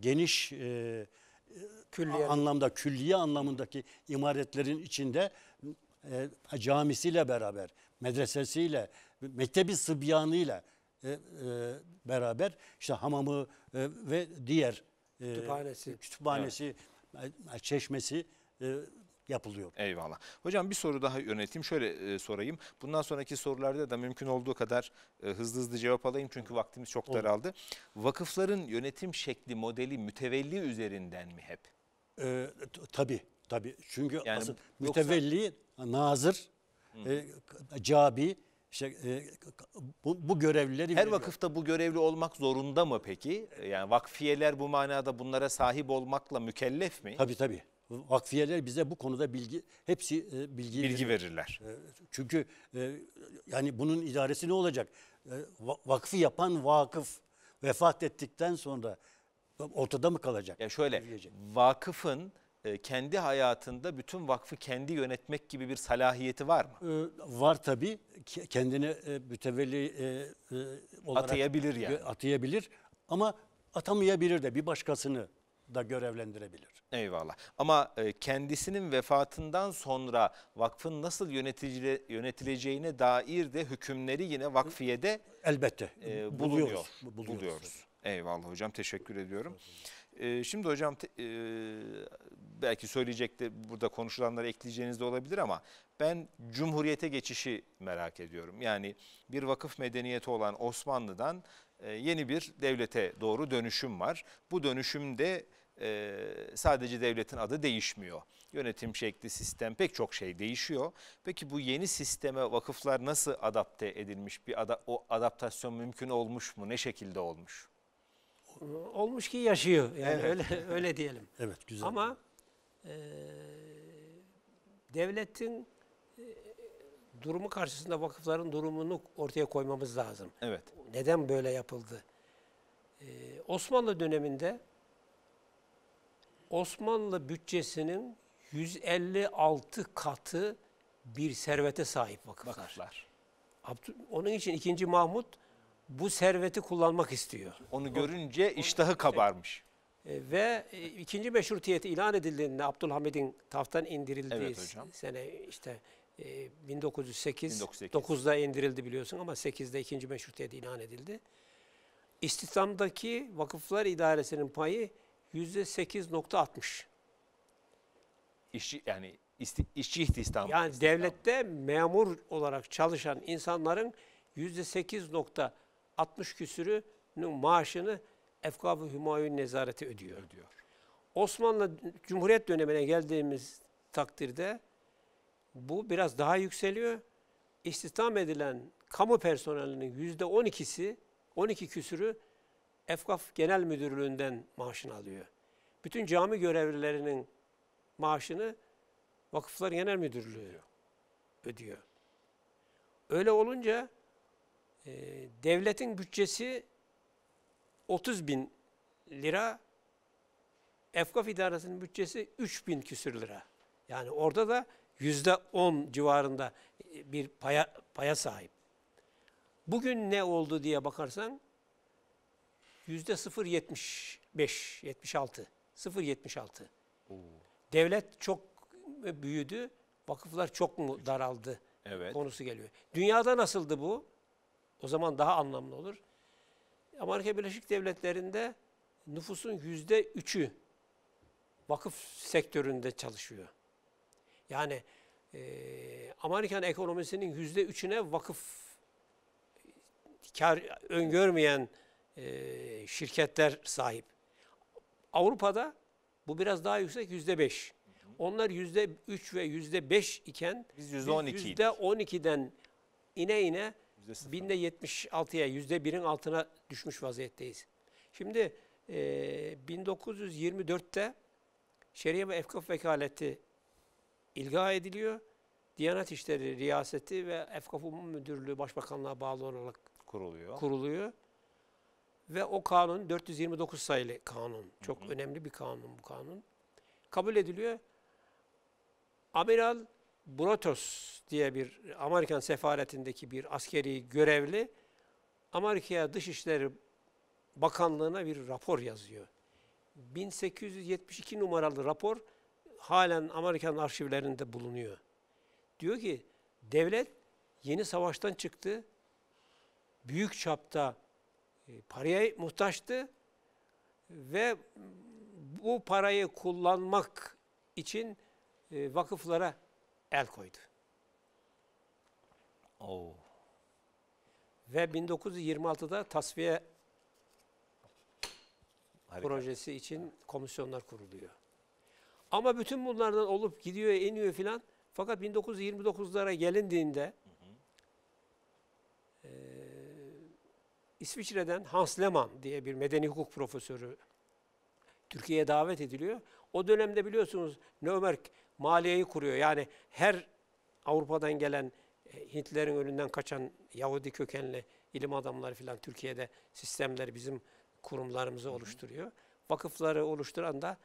geniş e, e, külliye anlamda külliye anlamındaki imaretlerin içinde e, camisiyle beraber, medresesiyle, mektebi sıbyanıyla e, e, beraber işte hamamı e, ve diğer e, kütüphanesi, kütüphanesi evet. E, çeşmesi e, yapılıyor. Eyvallah. Hocam bir soru daha yönelteyim. Şöyle e, sorayım. Bundan sonraki sorularda da mümkün olduğu kadar e, hızlı hızlı cevap alayım. Çünkü vaktimiz çok Olur. daraldı. Vakıfların yönetim şekli, modeli mütevelli üzerinden mi hep? E, tabii. Tabii. Çünkü yani, asıl mütevelli, nazır, e, cabi, işte, e, bu, bu görevlileri Her veriyor. vakıfta bu görevli olmak zorunda mı peki? E, yani vakfiyeler bu manada bunlara sahip olmakla mükellef mi? Tabii tabii vakfiyeler bize bu konuda bilgi hepsi e, bilgi bilgi verirler. E, çünkü e, yani bunun idaresi ne olacak? E, vakfı yapan vakıf vefat ettikten sonra ortada mı kalacak? Ya şöyle vakıfın e, kendi hayatında bütün vakfı kendi yönetmek gibi bir salahiyeti var mı? Ee, var tabii. Kendini e, mütevelli e, e, olarak atayabilir yani. Atayabilir ama atamayabilir de bir başkasını da görevlendirebilir. Eyvallah. Ama e, kendisinin vefatından sonra vakfın nasıl yönetileceğine dair de hükümleri yine vakfiyede elbette e, bulunuyor. Buluyoruz. buluyoruz. Eyvallah hocam teşekkür ediyorum. E, şimdi hocam e, belki söyleyecek de burada konuşulanları ekleyeceğiniz de olabilir ama ben cumhuriyete geçişi merak ediyorum. Yani bir vakıf medeniyeti olan Osmanlı'dan yeni bir devlete doğru dönüşüm var. Bu dönüşümde e, sadece devletin adı değişmiyor. Yönetim şekli, sistem pek çok şey değişiyor. Peki bu yeni sisteme vakıflar nasıl adapte edilmiş? Bir ada, o adaptasyon mümkün olmuş mu? Ne şekilde olmuş? Olmuş ki yaşıyor. Yani evet. öyle öyle diyelim. Evet, güzel. Ama e, devletin e, durumu karşısında vakıfların durumunu ortaya koymamız lazım. Evet. Neden böyle yapıldı? Ee, Osmanlı döneminde Osmanlı bütçesinin 156 katı bir servete sahip vakıflar. vakıflar. Abdül, onun için 2. Mahmut bu serveti kullanmak istiyor. Onu görünce o, iştahı kabarmış. E, ve e, meşrutiyet ilan edildiğinde Abdülhamid'in taftan indirildiği evet hocam. sene işte e, 1908, 1908 9'da indirildi biliyorsun ama 8'de ikinci meşrutiyet ilan edildi. İstihdamdaki vakıflar idaresinin payı %8.60. İşçi yani isti, işçi istihdamı. Yani istihdam. devlette memur olarak çalışan insanların %8.60 küsürünün maaşını Efkab-ı Hümayun nezareti ödüyor. ödüyor. Osmanlı Cumhuriyet dönemine geldiğimiz takdirde bu biraz daha yükseliyor. İstihdam edilen kamu personelinin yüzde 12'si, 12 küsürü Efkaf Genel Müdürlüğü'nden maaşını alıyor. Bütün cami görevlilerinin maaşını Vakıflar Genel Müdürlüğü ödüyor. Öyle olunca e, devletin bütçesi 30 bin lira, Efkaf İdaresi'nin bütçesi 3 bin küsür lira. Yani orada da yüzde 10 civarında e, bir paya, paya sahip. Bugün ne oldu diye bakarsan yüzde 0.75, 76, 0.76. Devlet çok büyüdü, vakıflar çok mu daraldı evet. konusu geliyor. Dünyada nasıldı bu? O zaman daha anlamlı olur. Amerika Birleşik Devletleri'nde nüfusun yüzde üçü vakıf sektöründe çalışıyor. Yani e, Amerikan ekonomisinin yüzde üçüne vakıf kar öngörmeyen e, şirketler sahip. Avrupa'da bu biraz daha yüksek yüzde beş. Onlar yüzde üç ve yüzde beş iken biz yüzde on iki. Yüzde on ikiden ine ine binde yetmiş altıya yüzde birin altına düşmüş vaziyetteyiz. Şimdi e, 1924'te Şeriye ve Efkaf vekaleti ilga ediliyor. Diyanet İşleri Riyaseti ve Efkaf Umum Müdürlüğü Başbakanlığa bağlı olarak kuruluyor. kuruluyor. Ve o kanun 429 sayılı kanun. Çok hı hı. önemli bir kanun bu kanun. Kabul ediliyor. Amiral Brotos diye bir Amerikan sefaretindeki bir askeri görevli Amerika'ya Dışişleri Bakanlığı'na bir rapor yazıyor. 1872 numaralı rapor halen Amerikan arşivlerinde bulunuyor. Diyor ki devlet yeni savaştan çıktı. Büyük çapta e, paraya muhtaçtı ve bu parayı kullanmak için e, vakıflara el koydu. Oo. Ve 1926'da tasfiye Harika. projesi için komisyonlar kuruluyor. Ama bütün bunlardan olup gidiyor, iniyor filan. Fakat 1929'lara gelindiğinde İsviçre'den Hans Lehmann diye bir medeni hukuk profesörü Türkiye'ye davet ediliyor. O dönemde biliyorsunuz Nömerk maliyeyi kuruyor. Yani her Avrupa'dan gelen e, Hintlerin önünden kaçan Yahudi kökenli ilim adamları filan Türkiye'de sistemler bizim kurumlarımızı oluşturuyor. Vakıfları oluşturan da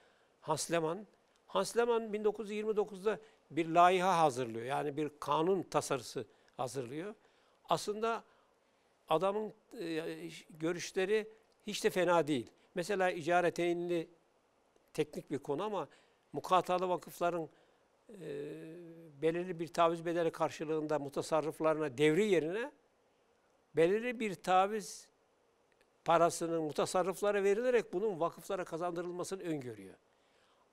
Hans Lehmann. Hans Lehmann 1929'da bir laiha hazırlıyor. Yani bir kanun tasarısı hazırlıyor. Aslında adamın e, görüşleri hiç de fena değil. Mesela icareteyinli teknik bir konu ama mukatalı vakıfların e, belirli bir taviz bedeli karşılığında mutasarrıflarına devri yerine belirli bir taviz parasının mutasarrıflara verilerek bunun vakıflara kazandırılmasını öngörüyor.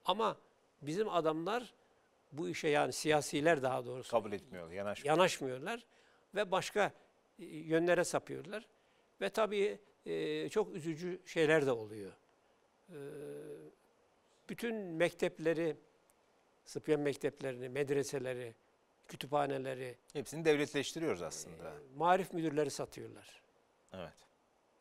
Ama bizim adamlar bu işe yani siyasiler daha doğrusu kabul etmiyorlar, yanaşmıyor. yanaşmıyorlar ve başka yönlere sapıyorlar. Ve tabii e, çok üzücü şeyler de oluyor. E, bütün mektepleri, Sıpyan mekteplerini, medreseleri, kütüphaneleri... Hepsini devletleştiriyoruz aslında. E, marif müdürleri satıyorlar. Evet.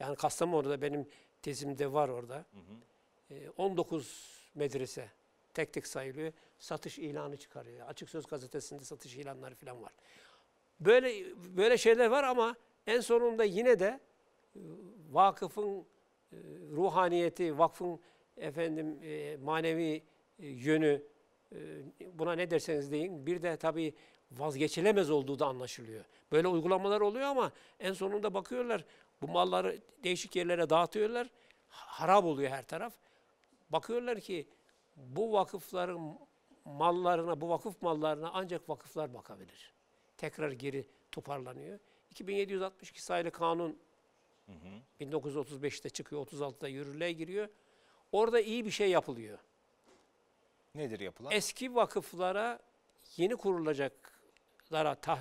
Yani Kastamonu'da benim tezimde var orada. Hı hı. 19 e, medrese tek tek sayılıyor. Satış ilanı çıkarıyor. Açık Söz gazetesinde satış ilanları falan var. Böyle böyle şeyler var ama en sonunda yine de e, vakıfın e, ruhaniyeti, vakfın efendim e, manevi yönü buna ne derseniz deyin. Bir de tabii vazgeçilemez olduğu da anlaşılıyor. Böyle uygulamalar oluyor ama en sonunda bakıyorlar bu malları değişik yerlere dağıtıyorlar. Harap oluyor her taraf. Bakıyorlar ki bu vakıfların mallarına, bu vakıf mallarına ancak vakıflar bakabilir tekrar geri toparlanıyor. 2762 sayılı kanun hı hı. 1935'te çıkıyor, 36'da yürürlüğe giriyor. Orada iyi bir şey yapılıyor. Nedir yapılan? Eski vakıflara yeni kurulacaklara ta,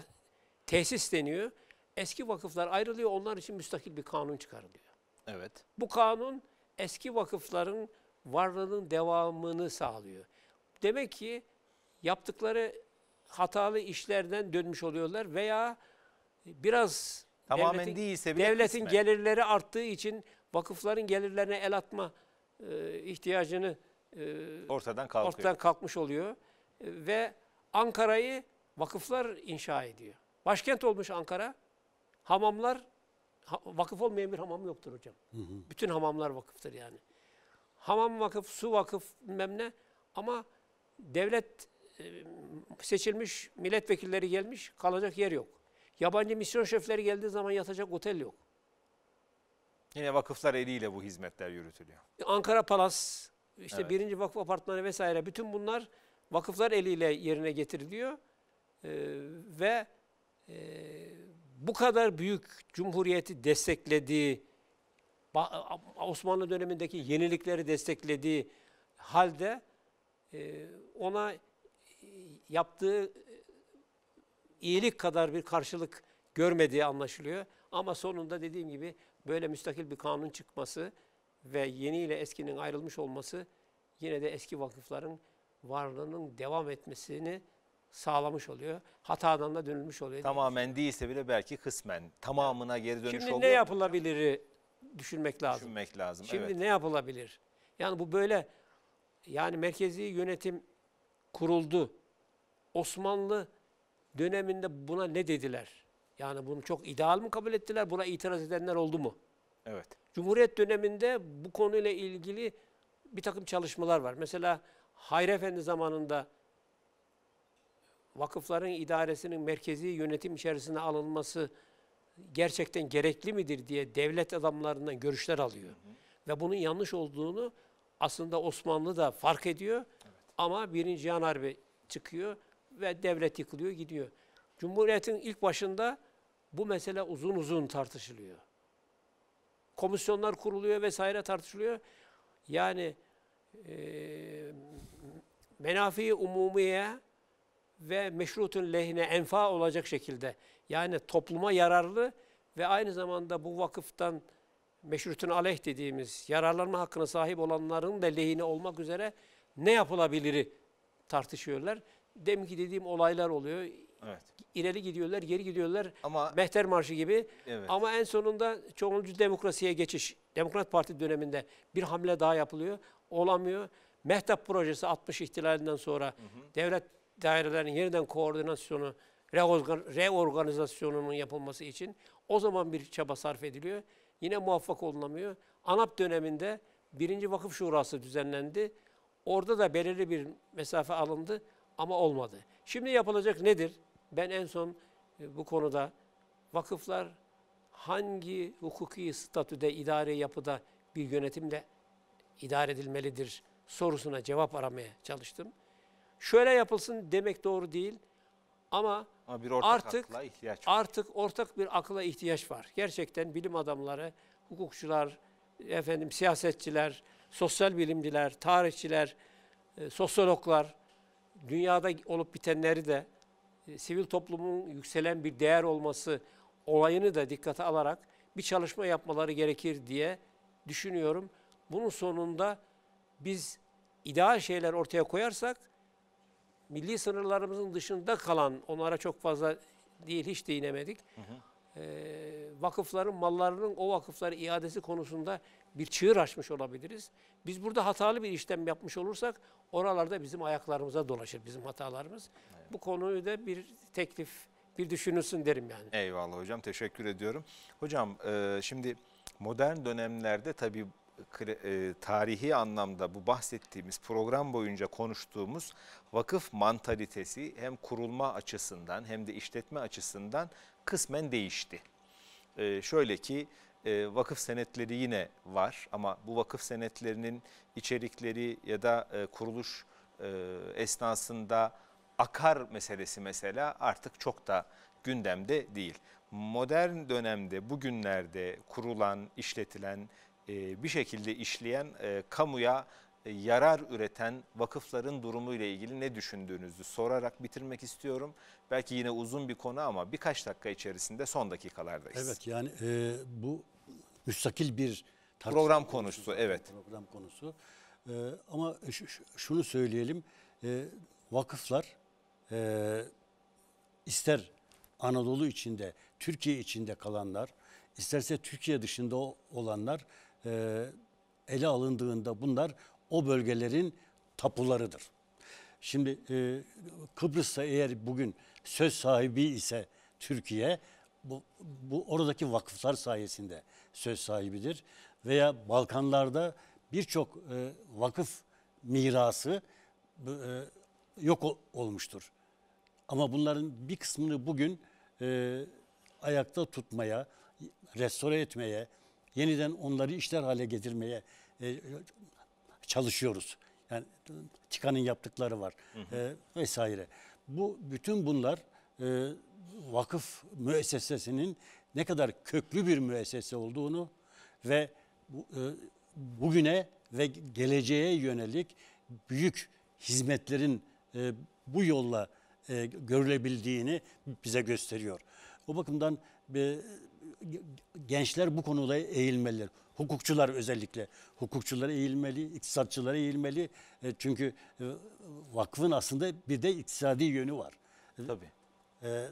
tesis deniyor. Eski vakıflar ayrılıyor, onlar için müstakil bir kanun çıkarılıyor. Evet. Bu kanun eski vakıfların varlığının devamını sağlıyor. Demek ki yaptıkları hatalı işlerden dönmüş oluyorlar veya biraz tamamen devletin, değilse bile devletin kısmen. gelirleri arttığı için vakıfların gelirlerine el atma e, ihtiyacını e, ortadan Ortadan kalkmış oluyor e, ve Ankara'yı vakıflar inşa ediyor. Başkent olmuş Ankara. Hamamlar vakıf olmayan bir hamam yoktur hocam. Hı hı. Bütün hamamlar vakıftır yani. Hamam vakıf, su vakıf memne ama devlet e, seçilmiş milletvekilleri gelmiş, kalacak yer yok. Yabancı misyon şefleri geldiği zaman yatacak otel yok. Yine vakıflar eliyle bu hizmetler yürütülüyor. Ankara Palas, işte evet. birinci vakıf apartmanı vesaire bütün bunlar vakıflar eliyle yerine getiriliyor. Ee, ve e, bu kadar büyük Cumhuriyeti desteklediği, Osmanlı dönemindeki yenilikleri desteklediği halde e, ona yaptığı e, iyilik kadar bir karşılık görmediği anlaşılıyor. Ama sonunda dediğim gibi böyle müstakil bir kanun çıkması ve yeni ile eskinin ayrılmış olması yine de eski vakıfların varlığının devam etmesini sağlamış oluyor. Hatadan da dönülmüş oluyor. Tamamen değilse bile belki kısmen tamamına geri dönüş Şimdi oluyor. Şimdi ne yapılabilir? düşünmek lazım. Düşünmek lazım. Şimdi evet. ne yapılabilir? Yani bu böyle yani merkezi yönetim kuruldu. Osmanlı döneminde buna ne dediler? Yani bunu çok ideal mı kabul ettiler? Buna itiraz edenler oldu mu? Evet. Cumhuriyet döneminde bu konuyla ilgili bir takım çalışmalar var. Mesela Hayri Efendi zamanında vakıfların idaresinin merkezi yönetim içerisine alınması gerçekten gerekli midir diye devlet adamlarından görüşler alıyor. Hı hı. Ve bunun yanlış olduğunu aslında Osmanlı da fark ediyor. Evet. Ama Birinci Yan Harbi çıkıyor ve devlet yıkılıyor gidiyor. Cumhuriyetin ilk başında bu mesele uzun uzun tartışılıyor. Komisyonlar kuruluyor vesaire tartışılıyor. Yani e, menafi umumiye ve meşrutun lehine enfa olacak şekilde yani topluma yararlı ve aynı zamanda bu vakıftan meşrutun aleyh dediğimiz yararlanma hakkına sahip olanların da lehine olmak üzere ne yapılabiliri tartışıyorlar demki dediğim olaylar oluyor. Evet. İleri gidiyorlar, geri gidiyorlar. Ama Mehter Marşı gibi. Evet. Ama en sonunda çoğuncu demokrasiye geçiş. Demokrat Parti döneminde bir hamle daha yapılıyor. Olamıyor. Mehtap projesi 60 ihtilalinden sonra hı hı. devlet dairelerinin yeniden koordinasyonu, reorganizasyonunun yapılması için o zaman bir çaba sarf ediliyor. Yine muvaffak olunamıyor. ANAP döneminde birinci vakıf şurası düzenlendi. Orada da belirli bir mesafe alındı ama olmadı. Şimdi yapılacak nedir? Ben en son e, bu konuda vakıflar hangi hukuki statüde, idare yapıda bir yönetimle idare edilmelidir sorusuna cevap aramaya çalıştım. Şöyle yapılsın demek doğru değil ama, ama bir ortak artık ihtiyaç var. artık ortak bir akla ihtiyaç var. Gerçekten bilim adamları, hukukçular, efendim siyasetçiler, sosyal bilimciler, tarihçiler, e, sosyologlar dünyada olup bitenleri de e, sivil toplumun yükselen bir değer olması olayını da dikkate alarak bir çalışma yapmaları gerekir diye düşünüyorum. Bunun sonunda biz ideal şeyler ortaya koyarsak milli sınırlarımızın dışında kalan onlara çok fazla değil hiç değinemedik. Hı hı. E, vakıfların mallarının o vakıflara iadesi konusunda bir çığır açmış olabiliriz. Biz burada hatalı bir işlem yapmış olursak oralarda bizim ayaklarımıza dolaşır bizim hatalarımız. Evet. Bu konuyu da bir teklif, bir düşünülsün derim yani. Eyvallah hocam teşekkür ediyorum. Hocam e, şimdi modern dönemlerde tabii e, tarihi anlamda bu bahsettiğimiz program boyunca konuştuğumuz vakıf mantalitesi hem kurulma açısından hem de işletme açısından kısmen değişti. Ee, şöyle ki e, vakıf senetleri yine var ama bu vakıf senetlerinin içerikleri ya da e, kuruluş e, esnasında akar meselesi mesela artık çok da gündemde değil. Modern dönemde bugünlerde kurulan, işletilen, bir şekilde işleyen e, kamuya e, yarar üreten vakıfların durumu ile ilgili ne düşündüğünüzü sorarak bitirmek istiyorum. Belki yine uzun bir konu ama birkaç dakika içerisinde son dakikalardayız. Evet yani e, bu müstakil bir program konusu, konusu evet. Program konusu. E, ama şunu söyleyelim. E, vakıflar e, ister Anadolu içinde, Türkiye içinde kalanlar, isterse Türkiye dışında olanlar e, ele alındığında bunlar o bölgelerin tapularıdır. Şimdi e, Kıbrıs'ta eğer bugün söz sahibi ise Türkiye bu, bu oradaki vakıflar sayesinde söz sahibidir. Veya Balkanlarda birçok e, vakıf mirası e, yok o, olmuştur. Ama bunların bir kısmını bugün e, ayakta tutmaya, restore etmeye, yeniden onları işler hale getirmeye e, çalışıyoruz. Yani çıkanın yaptıkları var hı hı. E, vesaire. Bu bütün bunlar e, vakıf müessesesinin ne kadar köklü bir müessese olduğunu ve bu, e, bugüne ve geleceğe yönelik büyük hizmetlerin e, bu yolla e, görülebildiğini bize gösteriyor. O bakımdan e, gençler bu konuda eğilmeliler. Hukukçular özellikle. Hukukçulara eğilmeli, iktisatçılara eğilmeli. E, çünkü e, vakfın aslında bir de iktisadi yönü var. Tabii. E,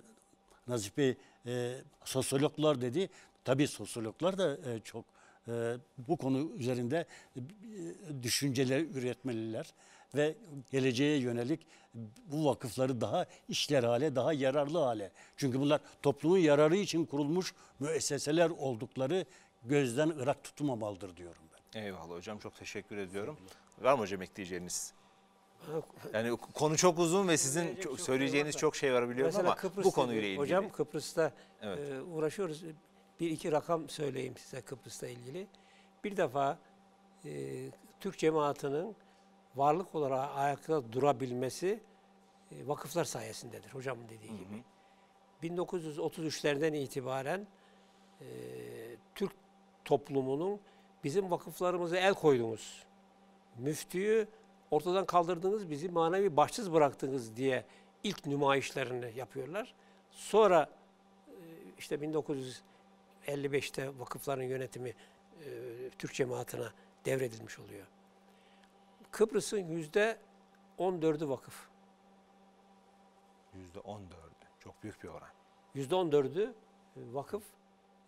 Nazif Bey e, sosyologlar dedi. Tabii sosyologlar da e, çok e, bu konu üzerinde e, düşünceler üretmeliler ve geleceğe yönelik bu vakıfları daha işler hale, daha yararlı hale. Çünkü bunlar toplumun yararı için kurulmuş müesseseler oldukları gözden ırak tutmamalıdır diyorum ben. Eyvallah hocam çok teşekkür ediyorum. Var mı hocam ekleyeceğiniz? Yani konu çok uzun ve sizin çok, şey söyleyeceğiniz çok şey var biliyorum Mesela ama Kıbrıs'ta bu konuyla ilgili. Hocam Kıbrıs'ta evet. e, uğraşıyoruz. Bir iki rakam söyleyeyim size Kıbrıs'ta ilgili. Bir defa e, Türk cemaatinin varlık olarak ayakta durabilmesi e, vakıflar sayesindedir hocamın dediği hı hı. gibi. 1933'lerden itibaren e, Türk toplumunun bizim vakıflarımıza el koydunuz. Müftüyü ortadan kaldırdınız, bizi manevi başsız bıraktınız diye ilk nümayişlerini yapıyorlar. Sonra e, işte 1955'te vakıfların yönetimi e, Türk cemaatine devredilmiş oluyor. Kıbrıs'ın yüzde 14'ü vakıf. Yüzde on Çok büyük bir oran. Yüzde 14'ü e, vakıf.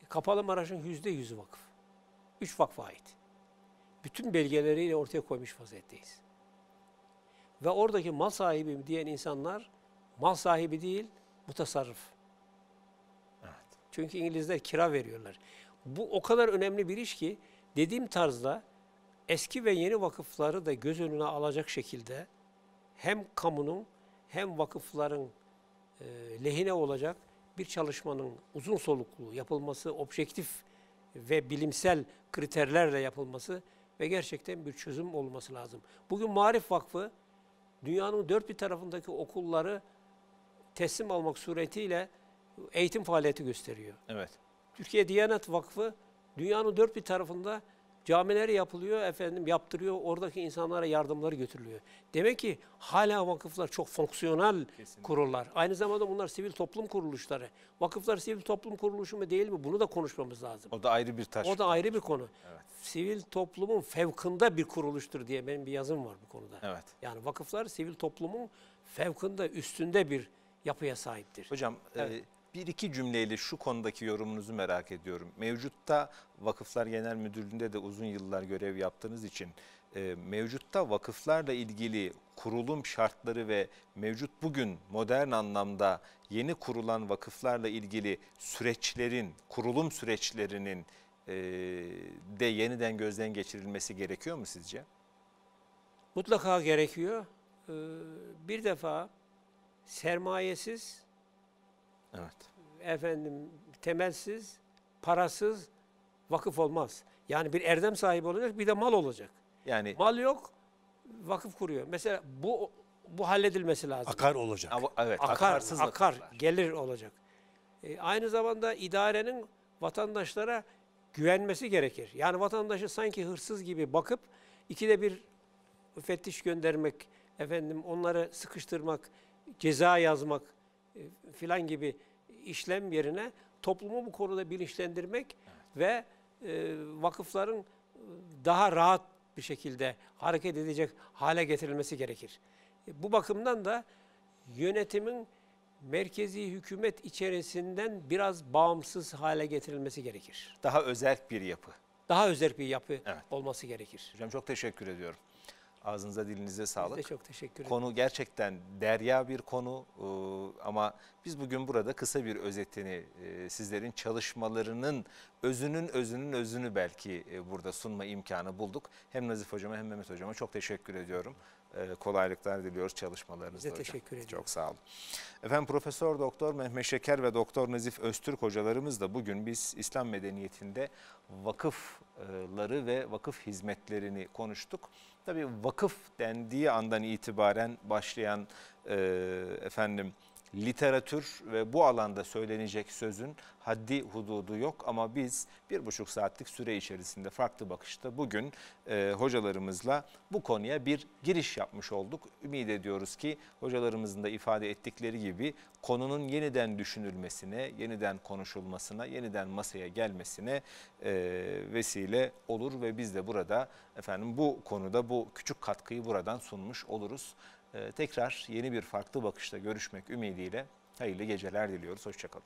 E, kapalı Maraş'ın yüzde yüzü vakıf. Üç vakfa ait. Bütün belgeleriyle ortaya koymuş vaziyetteyiz. Ve oradaki mal sahibi diyen insanlar mal sahibi değil, mutasarrıf. Evet. Çünkü İngilizler kira veriyorlar. Bu o kadar önemli bir iş ki dediğim tarzda eski ve yeni vakıfları da göz önüne alacak şekilde hem kamunun hem vakıfların e, lehine olacak bir çalışmanın uzun soluklu yapılması, objektif ve bilimsel kriterlerle yapılması ve gerçekten bir çözüm olması lazım. Bugün Marif Vakfı dünyanın dört bir tarafındaki okulları teslim almak suretiyle eğitim faaliyeti gösteriyor. Evet. Türkiye Diyanet Vakfı dünyanın dört bir tarafında Camileri yapılıyor efendim yaptırıyor oradaki insanlara yardımları götürülüyor. Demek ki hala vakıflar çok fonksiyonel Kesinlikle. kurullar. Aynı zamanda bunlar sivil toplum kuruluşları. Vakıflar sivil toplum kuruluşu mu değil mi bunu da konuşmamız lazım. O da ayrı bir taş. O da ayrı bir konu. Evet. Sivil toplumun fevkında bir kuruluştur diye benim bir yazım var bu konuda. Evet. Yani vakıflar sivil toplumun fevkında üstünde bir yapıya sahiptir. Hocam e, evet. e, bir iki cümleyle şu konudaki yorumunuzu merak ediyorum. Mevcutta Vakıflar Genel Müdürlüğü'nde de uzun yıllar görev yaptığınız için e, mevcutta vakıflarla ilgili kurulum şartları ve mevcut bugün modern anlamda yeni kurulan vakıflarla ilgili süreçlerin, kurulum süreçlerinin e, de yeniden gözden geçirilmesi gerekiyor mu sizce? Mutlaka gerekiyor. E, bir defa sermayesiz Evet. Efendim temelsiz, parasız vakıf olmaz. Yani bir erdem sahibi olacak, bir de mal olacak. Yani mal yok, vakıf kuruyor. Mesela bu bu halledilmesi lazım. Akar olacak. Ama, evet, akar, akar, gelir olacak. E, aynı zamanda idarenin vatandaşlara güvenmesi gerekir. Yani vatandaşı sanki hırsız gibi bakıp ikide bir müfettiş göndermek, efendim onları sıkıştırmak, ceza yazmak filan gibi işlem yerine toplumu bu konuda bilinçlendirmek evet. ve e, vakıfların daha rahat bir şekilde hareket edecek hale getirilmesi gerekir. E, bu bakımdan da yönetimin merkezi hükümet içerisinden biraz bağımsız hale getirilmesi gerekir. Daha özel bir yapı. Daha özel bir yapı evet. olması gerekir. Hocam çok teşekkür ediyorum. Ağzınıza dilinize sağlık. Biz de çok teşekkür ederim. Konu gerçekten derya bir konu ee, ama biz bugün burada kısa bir özetini e, sizlerin çalışmalarının özünün özünün özünü belki e, burada sunma imkanı bulduk. Hem Nazif Hocama hem Mehmet Hocama çok teşekkür ediyorum. E, kolaylıklar diliyoruz çalışmalarınızda hocam. teşekkür ediyorum. Çok sağ olun. Efendim Profesör Doktor Mehmet Şeker ve Doktor Nazif Öztürk hocalarımız da bugün biz İslam medeniyetinde vakıfları ve vakıf hizmetlerini konuştuk. Tabii vakıf dendiği andan itibaren başlayan e, efendim literatür ve bu alanda söylenecek sözün haddi hududu yok ama biz bir buçuk saatlik süre içerisinde farklı bakışta bugün e, hocalarımızla bu konuya bir giriş yapmış olduk. Ümit ediyoruz ki hocalarımızın da ifade ettikleri gibi konunun yeniden düşünülmesine, yeniden konuşulmasına, yeniden masaya gelmesine e, vesile olur ve biz de burada efendim bu konuda bu küçük katkıyı buradan sunmuş oluruz. Ee, tekrar yeni bir farklı bakışta görüşmek ümidiyle hayırlı geceler diliyoruz. Hoşçakalın.